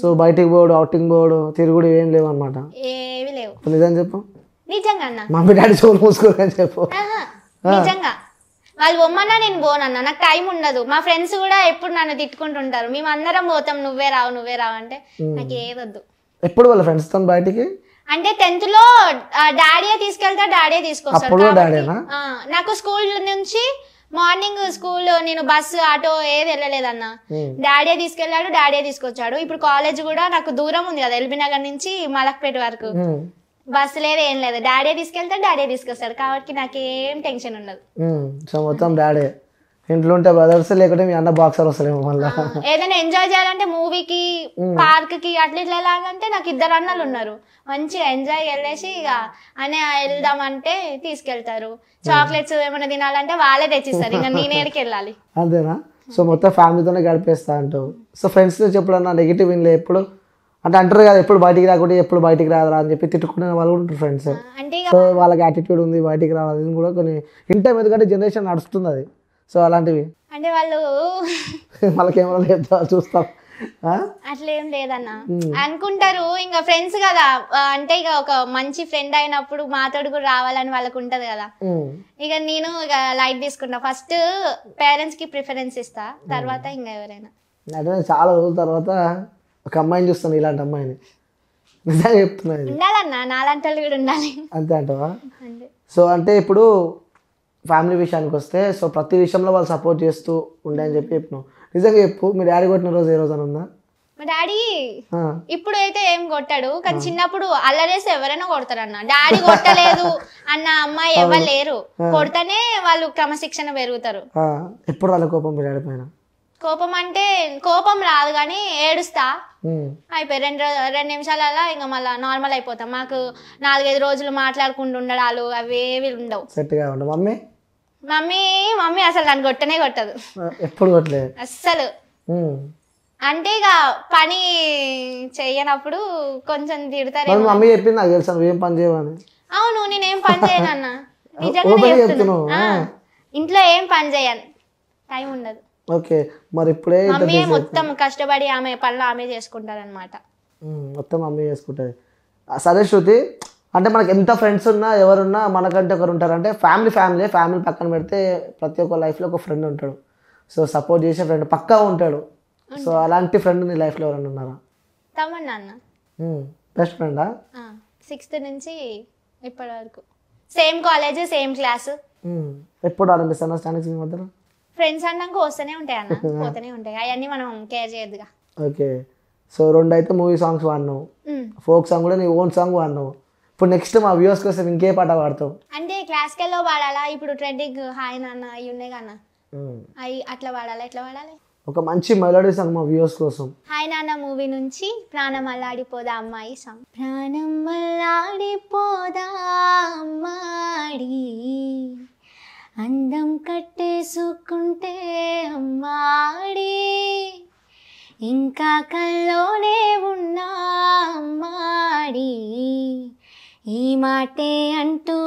సో hmm. బయటికి పోడు అవుటింగ్ పోడు తిరుగుడు ఏం లేవు అనమాట ఏవి లేవు నిజం చెప్పు నిజంగా మమ్మీ డాడీ సోలు చెప్పు నిజంగా వాళ్ళు బొమ్మన్నా నేను పోనన్నా నాకు టైం ఉండదు మా ఫ్రెండ్స్ కూడా ఎప్పుడు నన్ను తిట్టుకుంటుంటారు మేము అందరం పోతాం నువ్వే రావు నువ్వే రావు అంటే నాకు ఏదొద్దు ఎప్పుడు వాళ్ళ ఫ్రెండ్స్ తో బయటికి అంటే టెన్త్ లో డాడీ తీసుకెళ్తా డాడీ తీసుకొస్తాడు నాకు స్కూల్ నుంచి మార్నింగ్ స్కూల్ నేను బస్సు ఆటో ఏది వెళ్ళలేదన్న డాడీ తీసుకెళ్లాడు డాడీ తీసుకొచ్చాడు ఇప్పుడు కాలేజ్ కూడా నాకు దూరం ఉంది కదా ఎల్బీ నగర్ నుంచి మలక్పేట వరకు బస్సు లేదు ఏం లేదు డాడీ తీసుకెళ్తాడు డాడీ తీసుకొస్తాడు కాబట్టి నాకేం టెన్షన్ ఉండదు సో మొత్తం డాడీ ఇంట్లో ఉంటే బ్రదర్స్ లేకుంటే మీ అన్న బాక్సర్ వస్తలేము మళ్ళీ ఏదైనా ఎంజాయ్ చేయాలంటే మూవీకి పార్క్ కి అట్లా ఇట్లా ఎలాగంటే నాకు ఇద్దరు అన్నలు ఉన్నారు మంచిగా ఎంజాయ్ వెళ్ళేసి ఇక అనే వెళ్దాం అంటే తీసుకెళ్తారు చాక్లెట్స్ ఏమైనా తినాలంటే వాళ్ళే తెచ్చిస్తారు ఇంకా నేను ఏడికి వెళ్ళాలి అంతేనా సో మొత్తం ఫ్యామిలీతోనే గడిపేస్తా అంటావు సో ఫ్రెండ్స్తో చెప్పుడన్నా నెగిటివ్ ఇన్లే ఎప్పుడు అంటే అంటారు కదా ఎప్పుడు బయటికి రాకుండా ఎప్పుడు బయటికి రాదురా అని చెప్పి తిట్టుకునే వాళ్ళు కూడా ఉంటారు ఫ్రెండ్స్ సో వాళ్ళకి యాటిట్యూడ్ ఉంది బయటికి రావాలి కూడా కొన్ని ఇంటర్ ఎందుకంటే జనరేషన్ నడుస్తుంది అది సో అలాంటివి అంటే వాళ్ళు వాళ్ళ ఏమైనా లేదు చూస్తాం అట్లేం లేదన్నా అనుకుంటారు ఇంకా ఫ్రెండ్స్ కదా అంటే ఇక ఒక మంచి ఫ్రెండ్ అయినప్పుడు మాతోడు కూడా రావాలని వాళ్ళకు ఉంటది కదా ఇక నేను ఇక లైట్ తీసుకుంటా ఫస్ట్ పేరెంట్స్ కి ప్రిఫరెన్స్ ఇస్తా తర్వాత ఇంకా ఎవరైనా చాలా రోజుల తర్వాత ఒక అమ్మాయిని చూస్తాను ఇలాంటి అమ్మాయిని నిజంగా చెప్తున్నా కూడా ఉండాలి అంతే అంటావా సో అంటే ఇప్పుడు ఫ్యామిలీ విషయానికి వస్తే సో ప్రతి విషయంలో వాళ్ళు సపోర్ట్ చేస్తూ ఉండే అని చెప్పి చెప్పినావు నిజంగా చెప్పు మీ డాడీ కొట్టిన రోజు ఏ రోజు అని ఉందా మా డాడీ ఇప్పుడు అయితే ఏం కొట్టాడు కానీ చిన్నప్పుడు అల్లరేసి ఎవరైనా కొడతారన్న డాడీ కొట్టలేదు అన్న అమ్మాయి ఎవరు లేరు కొడతానే వాళ్ళు క్రమశిక్షణ పెరుగుతారు ఎప్పుడు వాళ్ళ కోపం మీ డాడీ పైన కోపం అంటే కోపం రాదు కానీ ఏడుస్తా అయిపోయి రెండు రెండు నిమిషాలలో ఇంక మళ్ళీ నార్మల్ అయిపోతాం మాకు నాలుగైదు రోజులు మాట్లాడుకుంటూ ఉండడాలు అవేవి ఉండవు సెట్గా ఉండవు మమ్మీ మమ్మీ మమ్మీ అసలు దాన్ని కొట్టనే కొట్టదు ఎప్పుడు కొట్టలేదు అస్సలు అంటే ఇక పని చేయనప్పుడు కొంచెం తిడతారు మమ్మీ చెప్పింది నాకు తెలుసు ఏం పని చేయమని అవును నేనేం పని చేయను అన్న నిజంగా ఇంట్లో ఏం పని చేయను టైం ఉండదు ఓకే మరి ఇప్పుడే మమ్మీ మొత్తం కష్టపడి ఆమె పనులు ఆమె చేసుకుంటారనమాట మొత్తం అమ్మే చేసుకుంటుంది సరే శృతి అంటే మనకి ఎంత ఫ్రెండ్స్ ఉన్నా ఎవరున్నా మనకంటే ఒకరు ఉంటారు అంటే ఫ్యామిలీ ఫ్యామిలీ ఫ్యామిలీ పక్కన పెడితే ప్రతి ఒక్క లైఫ్లో ఒక ఫ్రెండ్ ఉంటాడు సో సపోర్ట్ చేసే ఫ్రెండ్ పక్కా ఉంటాడు సో అలాంటి ఫ్రెండ్ నీ లైఫ్లో ఎవరన్నా ఉన్నారా తమన్నా బెస్ట్ ఫ్రెండా సిక్స్త్ నుంచి ఇప్పటి వరకు సేమ్ కాలేజ్ సేమ్ క్లాస్ ఎప్పుడు ఆరంభిస్తాను స్టాండింగ్స్ మధ్యలో ఫ్రెండ్స్ అన్నాక వస్తూనే ఉంటాయి అన్న పోతూనే ఉంటాయి అవన్నీ మనం కేర్ చేయొద్దుగా ఓకే సో రెండు అయితే మూవీ సాంగ్స్ వాడినావు ఫోక్ సాంగ్ కూడా నీ ఓన్ సాంగ్ వాడినావు ఇప్పుడు నెక్స్ట్ మా వ్యూస్ కోసం ఇంకే పాట పాడతావు అంటే క్లాసికల్ లో వాడాలా ఇప్పుడు ట్రెండింగ్ హాయ్ నాన్న అవి ఉన్నాయి కన్నా అవి అట్లా వాడాలా ఎట్లా వాడాలి ఒక మంచి మెలోడీ సాంగ్ మా వ్యూస్ కోసం హాయ్ నాన్న మూవీ నుంచి ప్రాణం అల్లాడిపోదా అమ్మాయి సాంగ్ ప్రాణం అల్లాడిపోదా అమ్మాయి అందం కట్టేసుకుంటే అమ్మాడి ఇంకా కల్లోనే ఉన్నా అమ్మాడి ఈ మాటే అంటూ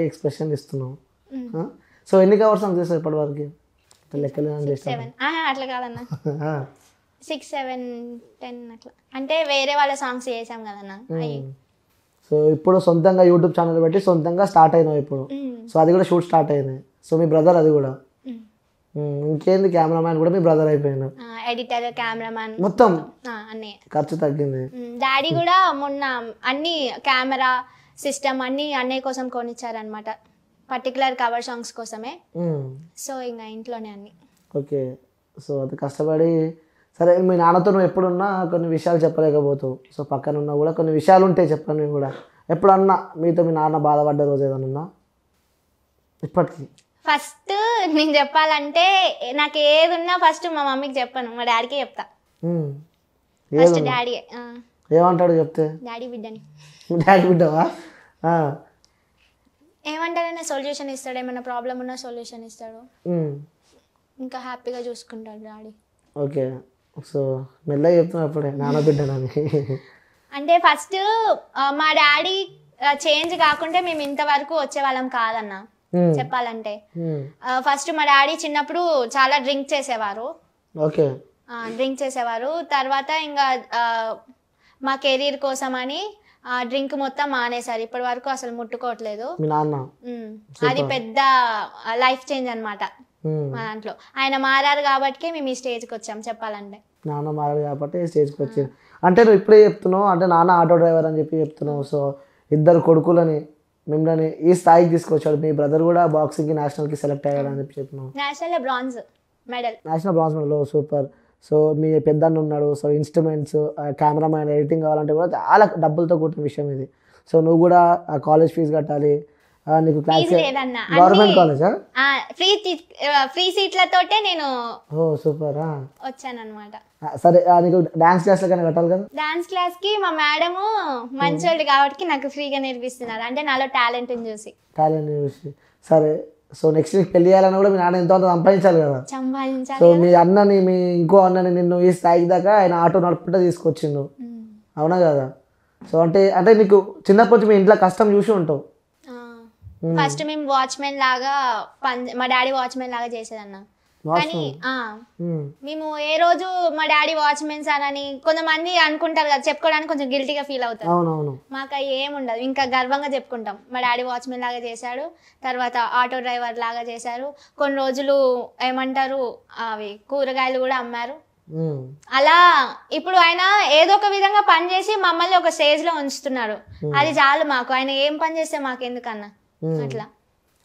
అలాగే ఎక్స్ప్రెషన్ ఇస్తున్నాం సో ఎన్ని కవర్స్ అని చేస్తావు ఇప్పటి వరకు లెక్కలు అట్లా కాదన్నా సిక్స్ సెవెన్ టెన్ అట్లా అంటే వేరే వాళ్ళ సాంగ్స్ చేసాం కదన్నా సో ఇప్పుడు సొంతంగా యూట్యూబ్ ఛానల్ పెట్టి సొంతంగా స్టార్ట్ అయినావు ఇప్పుడు సో అది కూడా షూట్ స్టార్ట్ అయింది సో మీ బ్రదర్ అది కూడా ఇంకేంది కెమెరామ్యాన్ కూడా మీ బ్రదర్ అయిపోయాను ఎడిటర్ కెమెరామ్యాన్ మొత్తం అన్ని ఖర్చు తగ్గింది డాడీ కూడా మొన్న అన్ని కెమెరా సిస్టమ్ అన్ని అన్నయ్య కోసం కొనిచ్చారనమాట పర్టికులర్ కవర్ సాంగ్స్ కోసమే hmm. సో ఇంకా ఇంట్లోనే అన్ని ఓకే సో అది కష్టపడి సరే మీ నాన్నతో నువ్వు ఎప్పుడున్నా కొన్ని విషయాలు చెప్పలేకపోతావు సో పక్కన ఉన్నా కూడా కొన్ని విషయాలు ఉంటాయి చెప్పాను నేను కూడా ఎప్పుడన్నా మీతో మీ నాన్న బాధపడ్డ రోజు ఏదన్నా ఉన్నా ఇప్పటికీ ఫస్ట్ నేను చెప్పాలంటే నాకు ఏది ఉన్నా ఫస్ట్ మా మమ్మీకి చెప్పను మా డాడీకి చెప్తా ఫస్ట్ hmm. డాడీ ఏమంటాడు చెప్తే డాడీ బిడ్డని డాడీ బిడ్డవా ఏమంటారైనా సొల్యూషన్ ఇస్తాడు ఏమైనా ప్రాబ్లం ఉన్నా సొల్యూషన్ ఇస్తాడు ఇంకా హ్యాపీగా చూసుకుంటాడు డాడీ ఓకే సో మెల్లగా చెప్తున్నా అప్పుడే నానబిడ్డనని అంటే ఫస్ట్ మా డాడీ చేంజ్ కాకుంటే మేము ఇంతవరకు వచ్చేవాళ్ళం కాదన్న చెప్పాలంటే ఫస్ట్ మా డాడీ చిన్నప్పుడు చాలా డ్రింక్ చేసేవారు ఓకే డ్రింక్ చేసేవారు తర్వాత ఇంకా మా కెరీర్ కోసం అని ఆ డ్రింక్ మొత్తం మానేశారు ఇప్పటి వరకు అసలు ముట్టుకోవట్లేదు నాన్న అది పెద్ద లైఫ్ చేంజ్ అనమాట మా దాంట్లో ఆయన మారారు కాబట్టి మేము ఈ స్టేజ్కి వచ్చాం చెప్పాలంటే నాన్న మారాడు కాబట్టి స్టేజ్కి వచ్చి అంటే నువ్వు ఇప్పుడే చెప్తున్నావు అంటే నాన్న ఆటో డ్రైవర్ అని చెప్పి చెప్తున్నావు సో ఇద్దరు కొడుకులని మిమ్మల్ని ఈ స్థాయికి తీసుకొచ్చాడు మీ బ్రదర్ కూడా నేషనల్ నేషనల్కి సెలెక్ట్ అయ్యాడు అని చెప్పి చెప్తున్నావు national bronze medal national bronze medal super so మీ పెద్దన్న ఉన్నాడు సో ఇన్స్ట్రుమెంట్స్ కెమెరామ్యాన్ ఎడిటింగ్ కావాలంటే కూడా చాలా డబ్బులతో కూడిన విషయం ఇది సో నువ్వు కూడా కాలేజ్ ఫీజు కట్టాలి నీకు క్లాస్ గవర్నమెంట్ కాలేజా ఫ్రీ ఫ్రీ సీట్లతోటే నేను ఓ సూపర్ వచ్చానన్నమాట సరే నీకు డాన్స్ క్లాస్ కానీ కట్టాలి కదా డాన్స్ క్లాస్ కి మా మేడం మంచోళ్ళు కాబట్టి నాకు ఫ్రీగా నేర్పిస్తున్నారు అంటే నాలో టాలెంట్ చూసి టాలెంట్ చూసి సరే సో నెక్స్ట్ నీకు పెళ్లి చేయాలని కూడా మీ నాన్న ఎంతో సంపాదించాలి కదా సో మీ అన్నని మీ ఇంకో అన్నని నిన్ను ఈ స్థాయికి దాకా ఆయన ఆటో నడుపుకుంటే తీసుకొచ్చిండు అవునా కదా సో అంటే అంటే నీకు చిన్నప్పటి మీ ఇంట్లో కష్టం చూసి ఉంటావు ఫస్ట్ మేము వాచ్మెన్ లాగా మా డాడీ వాచ్మెన్ లాగా చేసేదన్నా కానీ మేము ఏ రోజు మా డాడీ వాచ్మెన్స్ అని కొంతమంది అనుకుంటారు కదా చెప్పుకోవడానికి కొంచెం గిల్టీగా ఫీల్ అవుతారు మాకు ఏముండదు ఇంకా గర్వంగా చెప్పుకుంటాం మా డాడీ వాచ్మెన్ లాగా చేశాడు తర్వాత ఆటో డ్రైవర్ లాగా చేశారు కొన్ని రోజులు ఏమంటారు అవి కూరగాయలు కూడా అమ్మారు అలా ఇప్పుడు ఆయన ఏదో ఒక విధంగా పని చేసి మమ్మల్ని ఒక స్టేజ్ లో ఉంచుతున్నాడు అది చాలు మాకు ఆయన ఏం పని చేస్తే మాకు ఎందుకన్నా అట్లా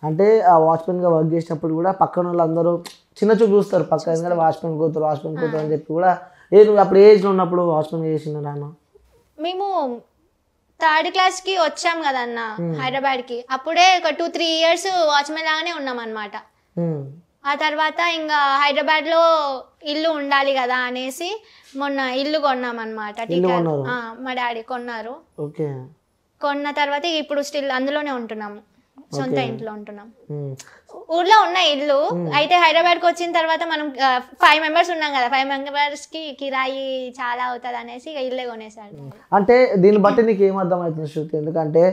అంటే ఆ గా వర్క్ చేసినప్పుడు కూడా పక్కన వాళ్ళందరూ చిన్న చూపు చూస్తారు పక్క ఎందుకంటే వాచ్మెన్ కూతురు వాచ్మెన్ కూతురు అని చెప్పి కూడా ఏ అప్పుడు అప్పుడు ఏజ్లో ఉన్నప్పుడు వాచ్మెన్ చేసిన రాను మేము థర్డ్ క్లాస్ కి వచ్చాం కదన్న హైదరాబాద్ కి అప్పుడే ఒక టూ త్రీ ఇయర్స్ వాచ్మెన్ లాగానే ఉన్నాం అనమాట ఆ తర్వాత ఇంకా హైదరాబాద్ లో ఇల్లు ఉండాలి కదా అనేసి మొన్న ఇల్లు కొన్నాం అనమాట మా డాడీ కొన్నారు కొన్న తర్వాత ఇప్పుడు స్టిల్ అందులోనే ఉంటున్నాము సొంత ఇంట్లో ఉంటున్నాం ఊర్లో ఉన్న ఇల్లు అయితే హైదరాబాద్ కి వచ్చిన తర్వాత మనం ఫైవ్ మెంబర్స్ ఉన్నాం కదా ఫైవ్ మెంబర్స్ కి కిరాయి చాలా అవుతుంది అనేసి ఇల్లే కొనేసారు అంటే దీన్ని బట్టి నీకు ఏం అర్థమవుతుంది శృతి ఎందుకంటే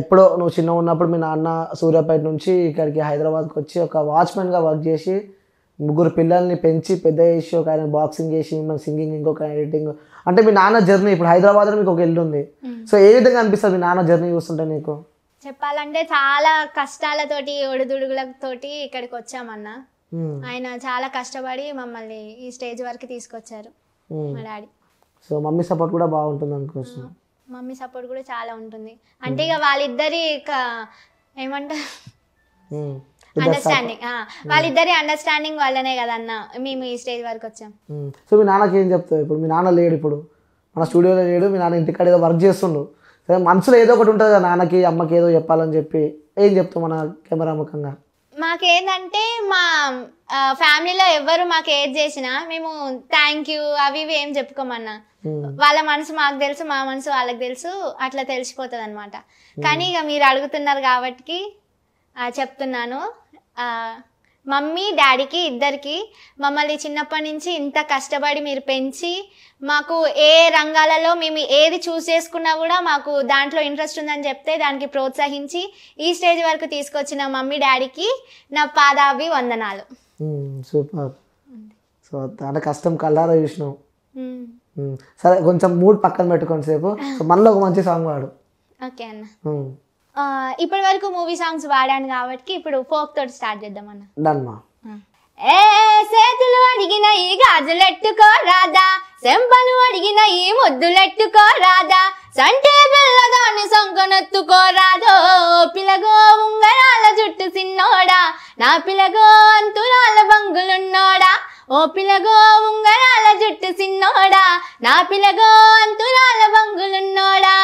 ఎప్పుడో నువ్వు చిన్న ఉన్నప్పుడు మీ నాన్న సూర్యాపేట నుంచి ఇక్కడికి హైదరాబాద్కి వచ్చి ఒక వాచ్మెన్గా వర్క్ చేసి ముగ్గురు పిల్లల్ని పెంచి పెద్ద చేసి ఒక ఆయన బాక్సింగ్ చేసి మన సింగింగ్ ఇంకొక ఎడిటింగ్ అంటే మీ నాన్న జర్నీ ఇప్పుడు హైదరాబాద్లో మీకు ఒక ఇల్లు ఉంది సో ఏ విధంగా అనిపిస్తుంది మీ నాన్న జర్నీ చూస్తుంటే నీకు చెప్పాలంటే చాలా కష్టాలతోటి ఒడిదుడుగులతోటి ఇక్కడికి వచ్చామన్న ఆయన చాలా కష్టపడి మమ్మల్ని ఈ స్టేజ్ వరకు తీసుకొచ్చారు మా డాడీ సో మమ్మీ సపోర్ట్ కూడా బాగుంటుంది అనుకోవచ్చు మమ్మీ సపోర్ట్ కూడా చాలా ఉంటుంది అంటే ఇక వాళ్ళిద్దరి ఏమంటారు అండర్స్టాండింగ్ వాళ్ళిద్దరి అండర్స్టాండింగ్ వల్లనే కదన్న మేము ఈ స్టేజ్ వరకు వచ్చాం సో మీ నాన్నకి ఏం చెప్తావు ఇప్పుడు మీ నాన్న లేడు ఇప్పుడు మన స్టూడియోలో లేడు మీ నాన్న ఇంటికాడ ఏదో వర్క్ చేస్తుండు మనసులో ఏదో ఒకటి ఉంటుంది నాన్నకి అమ్మకి ఏదో చెప్పాలని చెప్పి ఏం చెప్తాం మన కెమెరా ముఖంగా మాకేందంటే మా ఫ్యామిలీలో ఎవ్వరు మాకు ఏది చేసినా మేము థ్యాంక్ యూ అవి ఇవి ఏం చెప్పుకోమన్నా hmm. వాళ్ళ మనసు మాకు తెలుసు మా మనసు వాళ్ళకి తెలుసు అట్లా తెలిసిపోతుంది అనమాట hmm. కానీ ఇక మీరు అడుగుతున్నారు కాబట్టి చెప్తున్నాను మమ్మీ డాడీకి ఇద్దరికి మమ్మల్ని చిన్నప్పటి నుంచి ఇంత కష్టపడి మీరు పెంచి మాకు ఏ రంగాలలో మేము ఏది చూస్ చేసుకున్నా కూడా మాకు దాంట్లో ఇంట్రెస్ట్ ఉందని చెప్తే దానికి ప్రోత్సహించి ఈ స్టేజ్ వరకు తీసుకొచ్చిన మమ్మీ డాడీకి నా పాదాభి వందనాలు సూపర్ సో అంటే కష్టం కళ్ళారా విష్ణు సరే కొంచెం మూడ్ పక్కన పెట్టుకోండి సేపు మనలో ఒక మంచి సాంగ్ వాడు ఓకే అన్న ఇప్పటి వరకు మూవీ సాంగ్స్ వాడాను కాబట్టి ఇప్పుడు ఫోక్ తోటి స్టార్ట్ చేద్దాం అన్న డన్మా ఏ సేతులు అడిగిన ఈ గాజులెట్టుకో రాదా సెంపలు అడిగిన ఈ ముద్దులెట్టుకో రాదా సంటే పిల్లగాని సొంకనెత్తుకో రాదో పిలగో ఉంగరాల జుట్టు సిన్నోడా నా పిలగో అంతురాల బంగులున్నోడా ఓ పిలగో ఉంగరాల జుట్టు సిన్నోడా నా పిలగో అంతురాల బంగులున్నోడా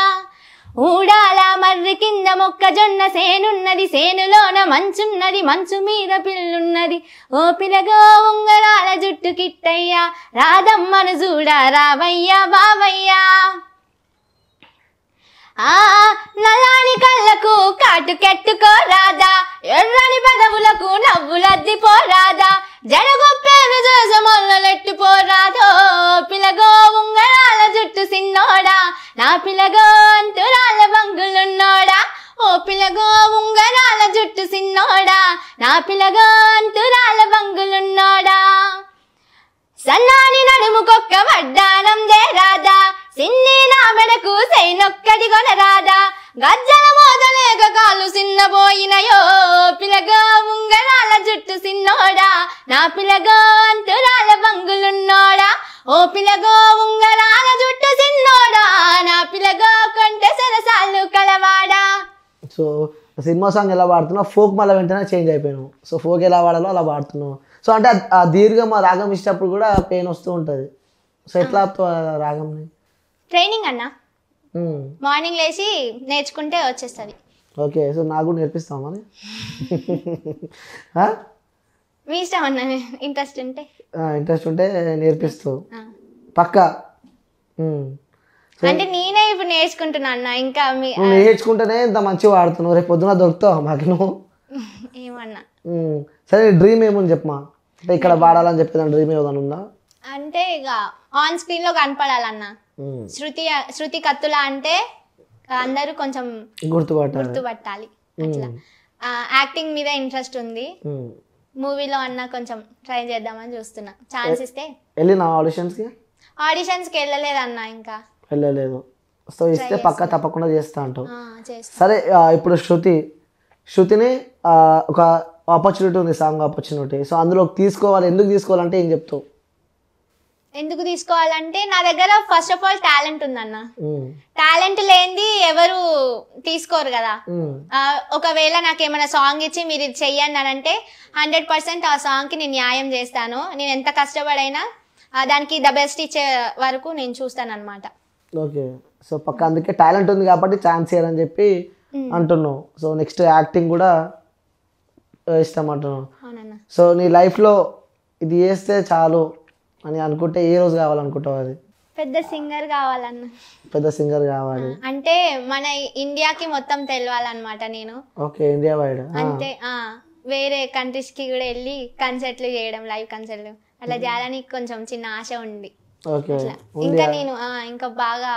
ఊడాల మర్రి కింద మొక్కజొన్న సేనున్నది సేనులోన మంచున్నది మంచు మీద పిల్లున్నది ఓ పిలగో ఉంగరాల జుట్టు కిట్టయ్యా రాధమ్మను చూడా రావయ్యా బావయ్యా ఆ నల్లాని కళ్ళకు కాటు కెట్టుకో రాదా ఎర్రని పదవులకు నవ్వులద్ది పోరాదా జడగొప్పేరు చూస మొల్లలెట్టు పోరాదో పిలగో ఉంగరాల జుట్టు సిన్నోడా నా పిలగ సినిమా సాంగ్ ఎలా పాడుతున్నావు ఫోక్ మళ్ళీ వెంటనే చేంజ్ అయిపోయాను సో ఫోక్ ఎలా వాడాలో అలా వాడుతున్నావు సో అంటే ఆ దీర్ఘం ఆ రాగం ఇచ్చినప్పుడు కూడా పెయిన్ వస్తూ ఉంటుంది సో ఎట్లా రాగం ట్రైనింగ్ అన్న మార్నింగ్ లేచి నేర్చుకుంటే వచ్చేస్తుంది ఓకే సో నాకు కూడా నేర్పిస్తాం మీ ఇష్టం అన్న ఇంట్రెస్ట్ ఉంటే ఇంట్రెస్ట్ ఉంటే నేర్పిస్తావు పక్కా hmm. అంటే నేనే ఇప్పుడు నేర్చుకుంటున్నా అన్న ఇంకా నేర్చుకుంటేనే ఇంత మంచి వాడుతున్నావు రేపు పొద్దున దొరుకుతావు మాకు నువ్వు ఏమన్నా సరే డ్రీమ్ ఏముంది చెప్పమా అంటే ఇక్కడ వాడాలని చెప్పేదాని డ్రీమ్ ఏదైనా ఉందా అంటే ఇక ఆన్ స్క్రీన్ లో కనపడాలన్న శృతి శృతి కత్తుల అంటే అందరూ కొంచెం గుర్తుపట్టాలి గుర్తుపట్టాలి యాక్టింగ్ మీద ఇంట్రెస్ట్ ఉంది మూవీలో అన్న కొంచెం ట్రై చేద్దామని చూస్తున్నా ఛాన్స్ ఇస్తే వెళ్ళినా ఆడిషన్స్ కి ఆడిషన్స్ కి ఇంకా వెళ్ళలేదు సో ఇస్తే పక్క తప్పకుండా చేస్తా అంటావు సరే ఇప్పుడు శృతి శృతిని ఒక ఆపర్చునిటీ ఉంది సాంగ్ ఆపర్చునిటీ సో అందులో తీసుకోవాలి ఎందుకు తీసుకోవాలంటే ఏం చెప్తావు ఎందుకు తీసుకోవాలంటే నా దగ్గర ఫస్ట్ ఆఫ్ ఆల్ టాలెంట్ ఉందన్న టాలెంట్ లేనిది ఎవరు తీసుకోరు కదా ఒకవేళ నాకు ఏమైనా సాంగ్ ఇచ్చి మీరు ఇది చెయ్యండి అని అంటే హండ్రెడ్ పర్సెంట్ ఆ సాంగ్ కి నేను న్యాయం చేస్తాను నేను ఎంత కష్టపడైనా దానికి ద బెస్ట్ ఇచ్చే వరకు నేను చూస్తాను అనమాట ఓకే సో పక్క అందుకే టాలెంట్ ఉంది కాబట్టి ఛాన్స్ ఇవ్వని చెప్పి hmm. అంటున్నావు సో నెక్స్ట్ యాక్టింగ్ కూడా ఇష్టం అంటున్నావు సో నీ లైఫ్లో ఇది చేస్తే చాలు అని అనుకుంటే ఏ రోజు కావాలనుకుంటావు అది పెద్ద సింగర్ కావాలన్న పెద్ద సింగర్ కావాలి అంటే మన ఇండియాకి మొత్తం తెలవాలన్నమాట నేను ఓకే ఇండియా వైడ్ ఆ వేరే కంట్రీస్ కి కూడా వెళ్ళి కన్సర్ట్లు చేయడం లైవ్ కన్సర్ట్లు అలా hmm. చేయాలని కొంచెం చిన్న ఆశ ఉంది ఇంకా నేను ఇంకా బాగా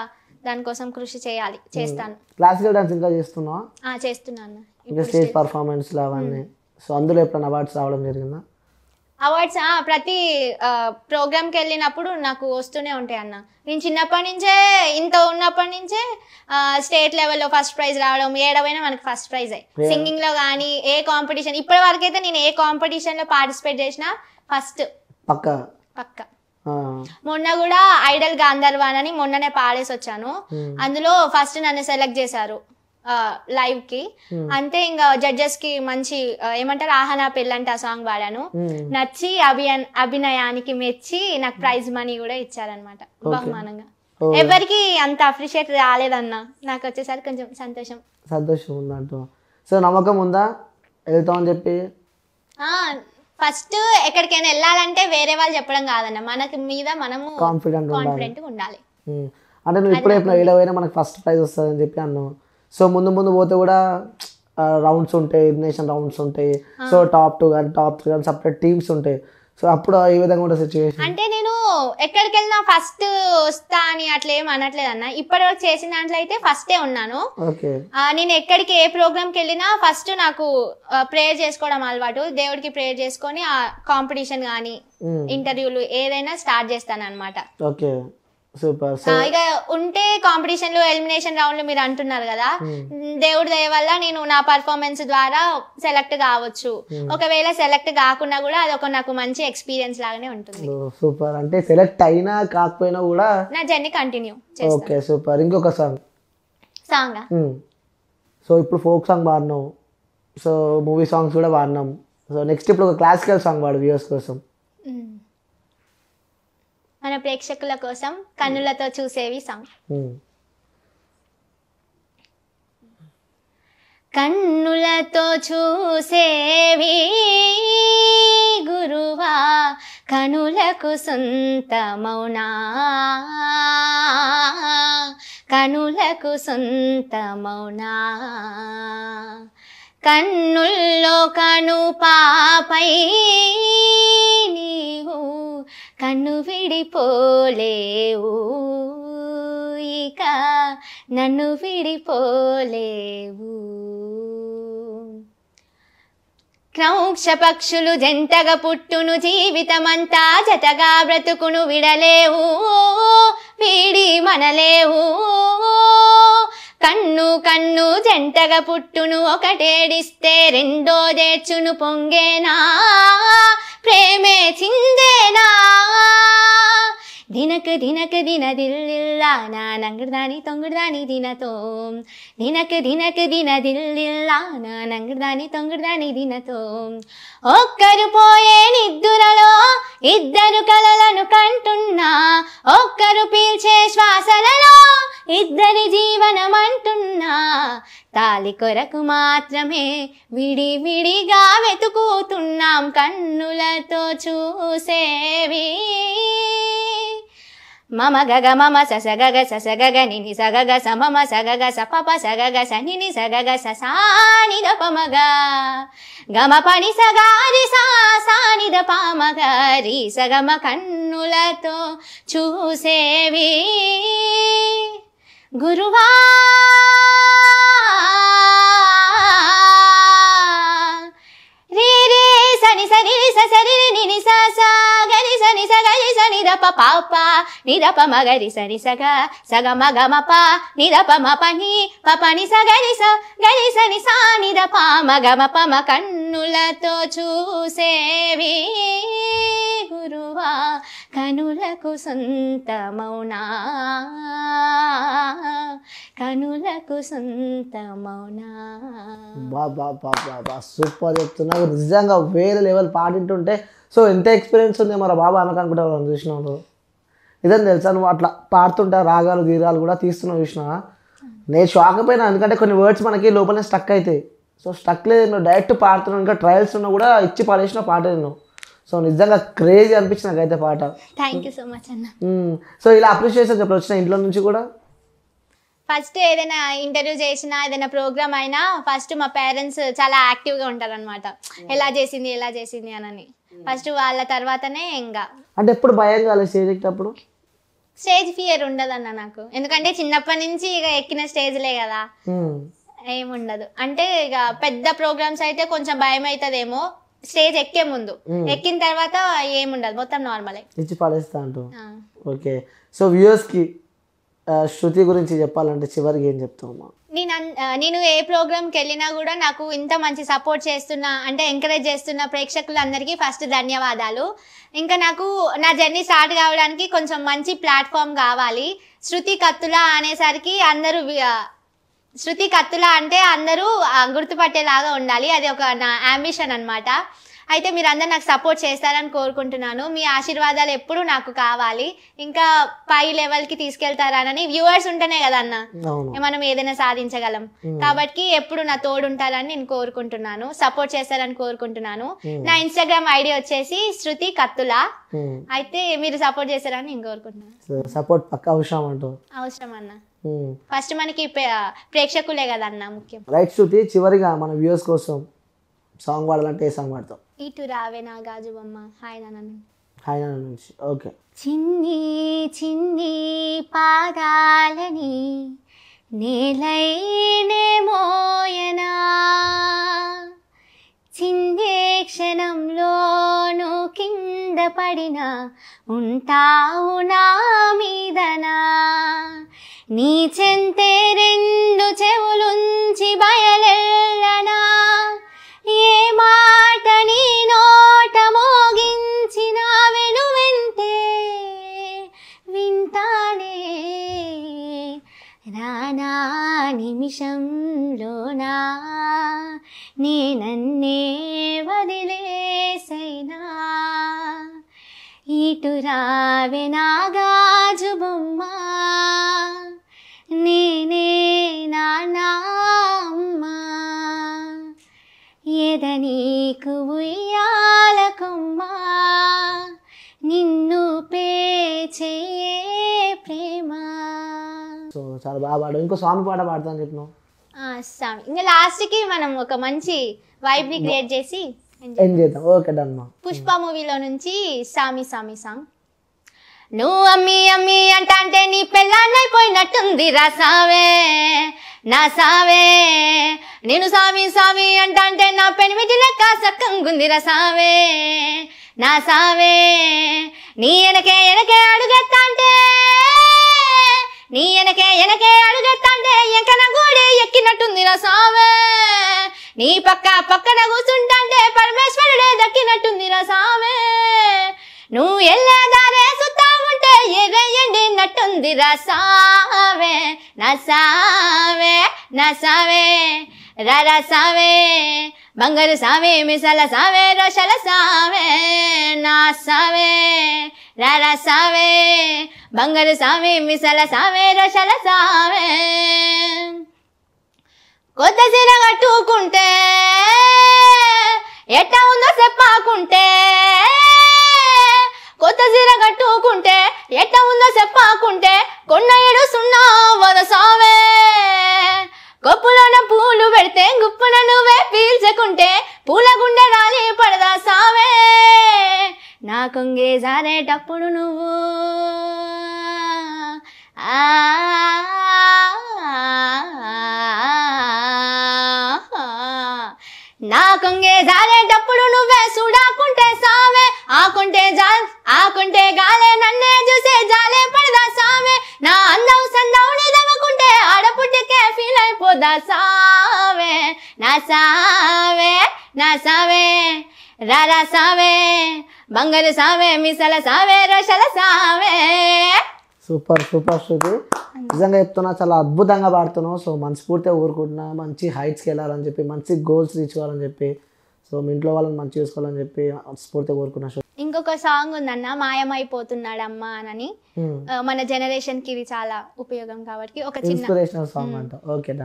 దానికోసం కృషి చేయాలి చేస్తాను క్లాసికల్ డాన్స్ ఇంకా చేస్తున్నావా చేస్తున్నాను ఇంకా స్టేజ్ పర్ఫార్మెన్స్ అవన్నీ సో అందులో ఎప్పుడైనా అవార్డ్స్ రావడం జరిగిందా అవార్డ్స్ ప్రతి ప్రోగ్రామ్కి వెళ్ళినప్పుడు నాకు వస్తూనే ఉంటాయి అన్న నేను చిన్నప్పటి నుంచే ఇంత ఉన్నప్పటి నుంచే స్టేట్ లెవెల్లో ఫస్ట్ ప్రైజ్ రావడం ఏడవైనా మనకు ఫస్ట్ ప్రైజ్ అయ్యి సింగింగ్లో కానీ ఏ కాంపిటీషన్ ఇప్పటి వరకు అయితే నేను ఏ కాంపిటీషన్లో పార్టిసిపేట్ చేసినా ఫస్ట్ పక్క పక్కా మొన్న కూడా ఐడల్ గాంధర్వాన్ అని మొన్ననే పాడేసి వచ్చాను అందులో ఫస్ట్ నన్ను సెలెక్ట్ చేశారు లైవ్ కి అంటే ఇంకా జడ్జెస్ కి మంచి ఏమంటారు ఆహనా పెళ్ళంటే ఆ సాంగ్ పాడాను నచ్చి అభినయానికి మెచ్చి నాకు ప్రైజ్ మనీ కూడా ఇచ్చారనమాట బహుమానంగా ఎవరికి అంత అప్రిషియేట్ రాలేదన్నా నాకు వచ్చేసరికి కొంచెం సంతోషం సంతోషం ఉందంటూ సో నమ్మకం ఉందా వెళ్తామని చెప్పి ఫస్ట్ ఎక్కడికైనా వెళ్ళాలంటే వేరే వాళ్ళు చెప్పడం కాదన్న మనకి మీద మనము కాన్ఫిడెంట్ కాన్ఫిడెంట్ ఉండాలి అంటే నువ్వు ఇప్పుడు చెప్పిన ఏడో పోయినా మనకు ఫస్ట్ ప్రైజ్ అని చెప్పి అన్నావు సో ముందు ముందు పోతే కూడా రౌండ్స్ ఉంటాయి ఎలిమినేషన్ రౌండ్స్ ఉంటాయి సో టాప్ టూ కానీ టాప్ త్రీ కానీ సపరేట్ టీమ్స్ ఉంటాయి సో అప్పుడు ఈ విధంగా ఉంటుంది సిచ్యువేషన్ అంటే నేను ఎక్కడికి వెళ్ళినా ఫస్ట్ వస్తా అని అట్లా ఏం అనట్లేదు అన్న ఇప్పటి వరకు చేసిన దాంట్లో అయితే ఫస్ట్ ఉన్నాను నేను ఎక్కడికి ఏ కి వెళ్ళినా ఫస్ట్ నాకు ప్రేయర్ చేసుకోవడం అలవాటు దేవుడికి ప్రేయర్ చేసుకొని ఆ కాంపిటీషన్ కానీ ఇంటర్వ్యూలు ఏదైనా స్టార్ట్ చేస్తాను అనమాట ఓకే సూపర్ ఇక ఉంటే కాంపిటీషన్లు ఎలిమినేషన్ రౌండ్లు మీరు అంటున్నారు కదా hmm. దేవుడి దయ వల్ల నేను నా పర్ఫార్మెన్స్ ద్వారా సెలెక్ట్ కావచ్చు hmm. ఒకవేళ సెలెక్ట్ కాకుండా కూడా అదొక నాకు మంచి ఎక్స్పీరియన్స్ లాగానే ఉంటుంది సూపర్ oh, అంటే సెలెక్ట్ అయినా కాకపోయినా కూడా నా జర్నీ కంటిన్యూ ఓకే సూపర్ ఇంకొక సాంగ్ సాంగ్ సో ఇప్పుడు ఫోక్ సాంగ్ పాడినాం సో మూవీ సాంగ్స్ కూడా పాడినాం సో నెక్స్ట్ ఇప్పుడు ఒక క్లాసికల్ సాంగ్ పాడు వ్యూస్ కోసం hmm. మన ప్రేక్షకుల కోసం కన్నులతో చూసేవి సాంగ్ కన్నులతో చూసేవి గురువా కనులకు మౌనా కనులకు మౌనా కన్నుల్లో కను పాపై నీవు కన్ను విడిపోలేవు ఇక నన్ను విడిపోలేవు క్రౌక్ష పక్షులు జంటగా పుట్టును జీవితమంతా జతగా బ్రతుకును విడలేవు వీడి మనలేవు కన్ను కన్ను జంటగా పుట్టును ఒకటేడిస్తే రెండో దేచును పొంగేనా ప్రేమే చిందేనా దినక దినక దిన దిల్లిల్లా నా నంగడదాని తొంగుడదాని దినతో దినక దినక దిన దిల్లిల్లా నా నంగడదాని తొంగుడదాని దినతో ఒక్కరు పోయే నిద్దురలో ఇద్దరు కలలను కంటున్నా ఒక్కరు పీల్చే శ్వాసలలో ఇద్దరి జీవనమంటున్నా తాలి కొరకు మాత్రమే విడివిడిగా వెతుకుతున్నాం కన్నులతో చూసేవి మమ గగ మమ స గగ స గగ నిని స గగ స మమ స గగ స పప స గగ స నిని స గగ స సాని ద పమగ గమ పని స గారి సాని ద రీ సగమ కన్నులతో చూసేవి गुरुवार ni sa ni ni sa sa ni ni ni sa sa ga ni sa ni sa ga ni sa ni da pa pa pa ni da pa ma ga ni sa ni sa ga sa ga ma ga ma pa ni da pa ma pa ni pa pa ni sa ga ni sa ga ni sa ni sa ni da pa ma ga ma pa ma కన్నులతో చూసేవి గురువా కనులకు సొంతమౌనా కనులకు సొంతమౌనా బాబా బాబా super చెప్తున్నావు నిజంగా వేరే level పాడింటుంటే so ఎంత experience ఉంది మరి బాబా ఆమెకు అనుకుంటా మనం చూసినాడు ఇదని తెలుసా నువ్వు అట్లా పాడుతుంటా రాగాలు గీరాలు కూడా తీస్తున్నావు చూసినా నేను షాక్ అయిపోయినా ఎందుకంటే కొన్ని వర్డ్స్ మనకి లోపలనే స్టక్ అవుతాయి సో స్టక్ లేదు నువ్వు డైరెక్ట్ పాడుతున్నావు ఇంకా ట్రయల్స్ ఉన్నా కూడా ఇచ్చి పాడేసిన పాట నేను సో నిజంగా క్రేజీ అనిపించింది నాకైతే పాట థ్యాంక్ యూ సో మచ్ అన్న సో ఇలా అప్రిషియేషన్ చెప్పి వచ్చిన ఇంట్లో నుంచి కూడా ఫస్ట్ ఏదైనా ఇంటర్వ్యూ చేసినా ఏదైనా ప్రోగ్రామ్ అయినా ఫస్ట్ మా పేరెంట్స్ చాలా యాక్టివ్గా ఉంటారు అనమాట ఎలా చేసింది ఎలా చేసింది అని ఫస్ట్ వాళ్ళ తర్వాతనే ఇంకా అంటే ఎప్పుడు భయం కాలేదు స్టేజ్ ఎక్కినప్పుడు స్టేజ్ ఫియర్ అన్న నాకు ఎందుకంటే చిన్నప్పటి నుంచి ఇక ఎక్కిన స్టేజ్లే కదా ఏముండదు అంటే ఇక పెద్ద ప్రోగ్రామ్స్ అయితే కొంచెం భయం అవుతుందేమో స్టేజ్ ఎక్కే ముందు ఎక్కిన తర్వాత ఏముండదు మొత్తం నార్మలే ఇచ్చి పడేస్తా అంటూ ఓకే సో వ్యూస్ కి శృతి గురించి చెప్పాలంటే చివరికి ఏం చెప్తామా నేను నేను ఏ ప్రోగ్రామ్కి వెళ్ళినా కూడా నాకు ఇంత మంచి సపోర్ట్ చేస్తున్న అంటే ఎంకరేజ్ చేస్తున్న ప్రేక్షకులందరికీ ఫస్ట్ ధన్యవాదాలు ఇంకా నాకు నా జర్నీ స్టార్ట్ కావడానికి కొంచెం మంచి ప్లాట్ఫామ్ కావాలి శృతి కత్తుల అనేసరికి అందరూ శృతి కత్తుల అంటే అందరూ గుర్తుపట్టేలాగా ఉండాలి అది ఒక నా అంబిషన్ అనమాట అయితే మీరందరూ నాకు సపోర్ట్ చేస్తారని కోరుకుంటున్నాను మీ ఆశీర్వాదాలు ఎప్పుడు నాకు కావాలి ఇంకా పై కి తీసుకెళ్తారనని వ్యూవర్స్ ఉంటేనే కదా అన్న మనం ఏదైనా సాధించగలం కాబట్టి ఎప్పుడు నా తోడు ఉంటారని నేను కోరుకుంటున్నాను సపోర్ట్ చేస్తారని కోరుకుంటున్నాను నా ఇన్స్టాగ్రామ్ ఐడి వచ్చేసి శృతి కత్తుల అయితే మీరు సపోర్ట్ చేస్తారని నేను కోరుకుంటున్నాను సపోర్ట్ పక్క అవసరం అవసరం అన్న ఫస్ట్ మనకి ప్రేక్షకులే కదా అన్న ముఖ్యం రైట్ శృతి చివరిగా మన వ్యూవర్స్ కోసం సాంగ్ పాడాలంటే ఏ సాంగ్ పాడతాం ఇటు రావే నా గాజు బొమ్మ హాయ్ నాన్న హాయ్ నాన్న నుంచి ఓకే చిన్ని చిన్ని పాదాలని నేలైనే మోయనా చిందే క్షణంలోను కింద పడిన ఉంటావు నా మీదనా నీ చెంతే రెండు చెవులుంచి బయలెళ్ళనా ఏ మాటని నిమిషంలోనా నేనన్నే వదిలేసైనా ఇటు రావెనాగాజు బొమ్మ నేనే నాన్న ఎద నీకు ఉయ్య చాలా బాగా పాడు ఇంకో సాంగ్ పాట పాడతాను చెప్పినావు ఇంకా లాస్ట్ కి మనం ఒక మంచి వైబ్ ని క్రియేట్ చేసి చేద్దాం ఓకే డన్ పుష్ప మూవీలో నుంచి సామి సామి సాంగ్ నువ్వు అమ్మి అమ్మి అంటే నీ పెళ్ళాన్నైపోయినట్టుంది రా సావే నా సావే నేను సామి సామి అంటే నా పెనిమిటి లెక్క సక్కంగుంది రా సావే నా సావే నీ ఎనకే ఎనకే అడుగెత్తంటే నీ వెనకే ఎనకే అడుగెత్తంటే ఎంకన గూడి ఎక్కినట్టుంది నా సామే నీ పక్క పక్కన కూర్చుంటే పరమేశ్వరుడే దక్కినట్టుంది నా సామే నువ్వు ఎల్లగానే సుత్తా ఉంటే ఎర్రయ్యండి నట్టుంది రా సావే నా సావే నా సావే రసావే బంగారు సామే మిసల సామే రోషల సావే నా సావే రారా సావే బంగారు సామే మిసల సామే రోషల సావే కొత్త సిర కట్టుకుంటే ఎట్ట ఉందో చెప్పాకుంటే కొత్త సిర కట్టుకుంటే ఎట్ట ఉందో చెప్పాకుంటే కొండ ఏడు సున్నా వర సావే కొప్పులోన పూలు పెడితే గుప్పున నువ్వే పీల్చకుంటే పూల గుండె రాలి పడదా సావే నా కొంగే జారేటప్పుడు నువ్వు ఆ నా కొంగే జారేటప్పుడు నువ్వే చూడాకుంటే సావే ఆకుంటే జా ఆకుంటే గాలే నన్నే చూసే జాలే పడదా సావే నా అందవు సందం చేసుకుంటే ఆడపుట్టకే ఫీల్ అయిపోదా సావే నా సావే నా సావే రారా సావే బంగారు సావే మిసల సావే రషల సావే సూపర్ సూపర్ శృతి నిజంగా చెప్తున్నా చాలా అద్భుతంగా పాడుతున్నావు సో మనస్ఫూర్తిగా ఊరుకుంటున్నా మంచి హైట్స్కి వెళ్ళాలని చెప్పి మంచి గోల్స్ తీసుకోవాలని చెప్పి సో మీ ఇంట్లో వాళ్ళని మంచి చేసుకోవాలని చెప్పి స్ఫూర్తిగా కోరుకున్న షో ఇంకొక సాంగ్ ఉందన్న మాయమైపోతున్నాడు మాయమైపోతున్నాడమ్మా అని మన జనరేషన్ కి ఇది చాలా ఉపయోగం కాబట్టి ఒక చిన్న సాంగ్ అంట ఓకే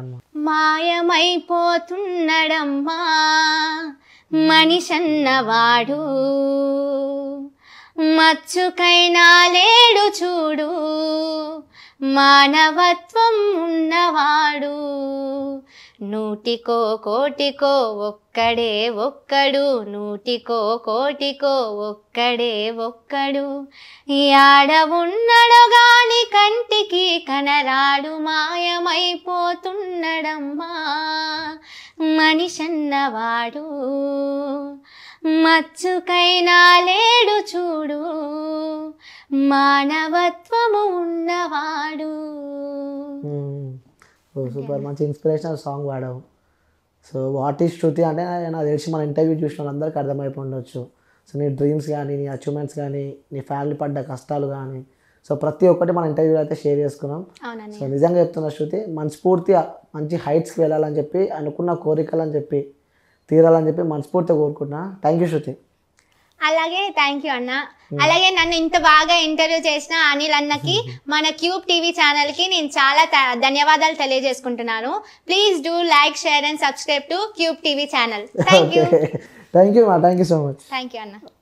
మాయమైపోతున్నాడమ్మా మనిషన్నవాడు మచ్చుకైనా లేడు చూడు మానవత్వం ఉన్నవాడు నూటికో కోటికో ఒక్కడే ఒక్కడు నూటికో కోటికో ఒక్కడే ఒక్కడు యాడ ఉన్నడు గాని కంటికి కనరాడు మాయమైపోతున్నడమ్మా మనిషన్నవాడు మచ్చుకైనా లేడు చూడు మానవత్వము ఉన్నవాడు సూపర్ మంచి ఇన్స్పిరేషనల్ సాంగ్ వాడావు సో వాట్ ఈస్ శృతి అంటే నాకు తెలిసి మన ఇంటర్వ్యూ చూసిన వాళ్ళందరికీ ఉండొచ్చు సో నీ డ్రీమ్స్ కానీ నీ అచీవ్మెంట్స్ కానీ నీ ఫ్యామిలీ పడ్డ కష్టాలు కానీ సో ప్రతి ఒక్కటి మన ఇంటర్వ్యూలో అయితే షేర్ చేసుకున్నాం సో నిజంగా చెప్తున్న శృతి మనస్ఫూర్తిగా మంచి హైట్స్కి వెళ్ళాలని చెప్పి అనుకున్న కోరికలు అని చెప్పి తీరాలని చెప్పి మనస్ఫూర్తిగా కోరుకుంటున్నా థ్యాంక్ యూ శృతి అలాగే థ్యాంక్ యూ అన్న అలాగే నన్ను ఇంత బాగా ఇంటర్వ్యూ చేసిన అనిల్ అన్నకి మన క్యూబ్ టీవీ ఛానల్కి నేను చాలా ధన్యవాదాలు తెలియజేసుకుంటున్నాను please do like share and subscribe to cube TV channel thank you thank you thank you so much thank you అన్న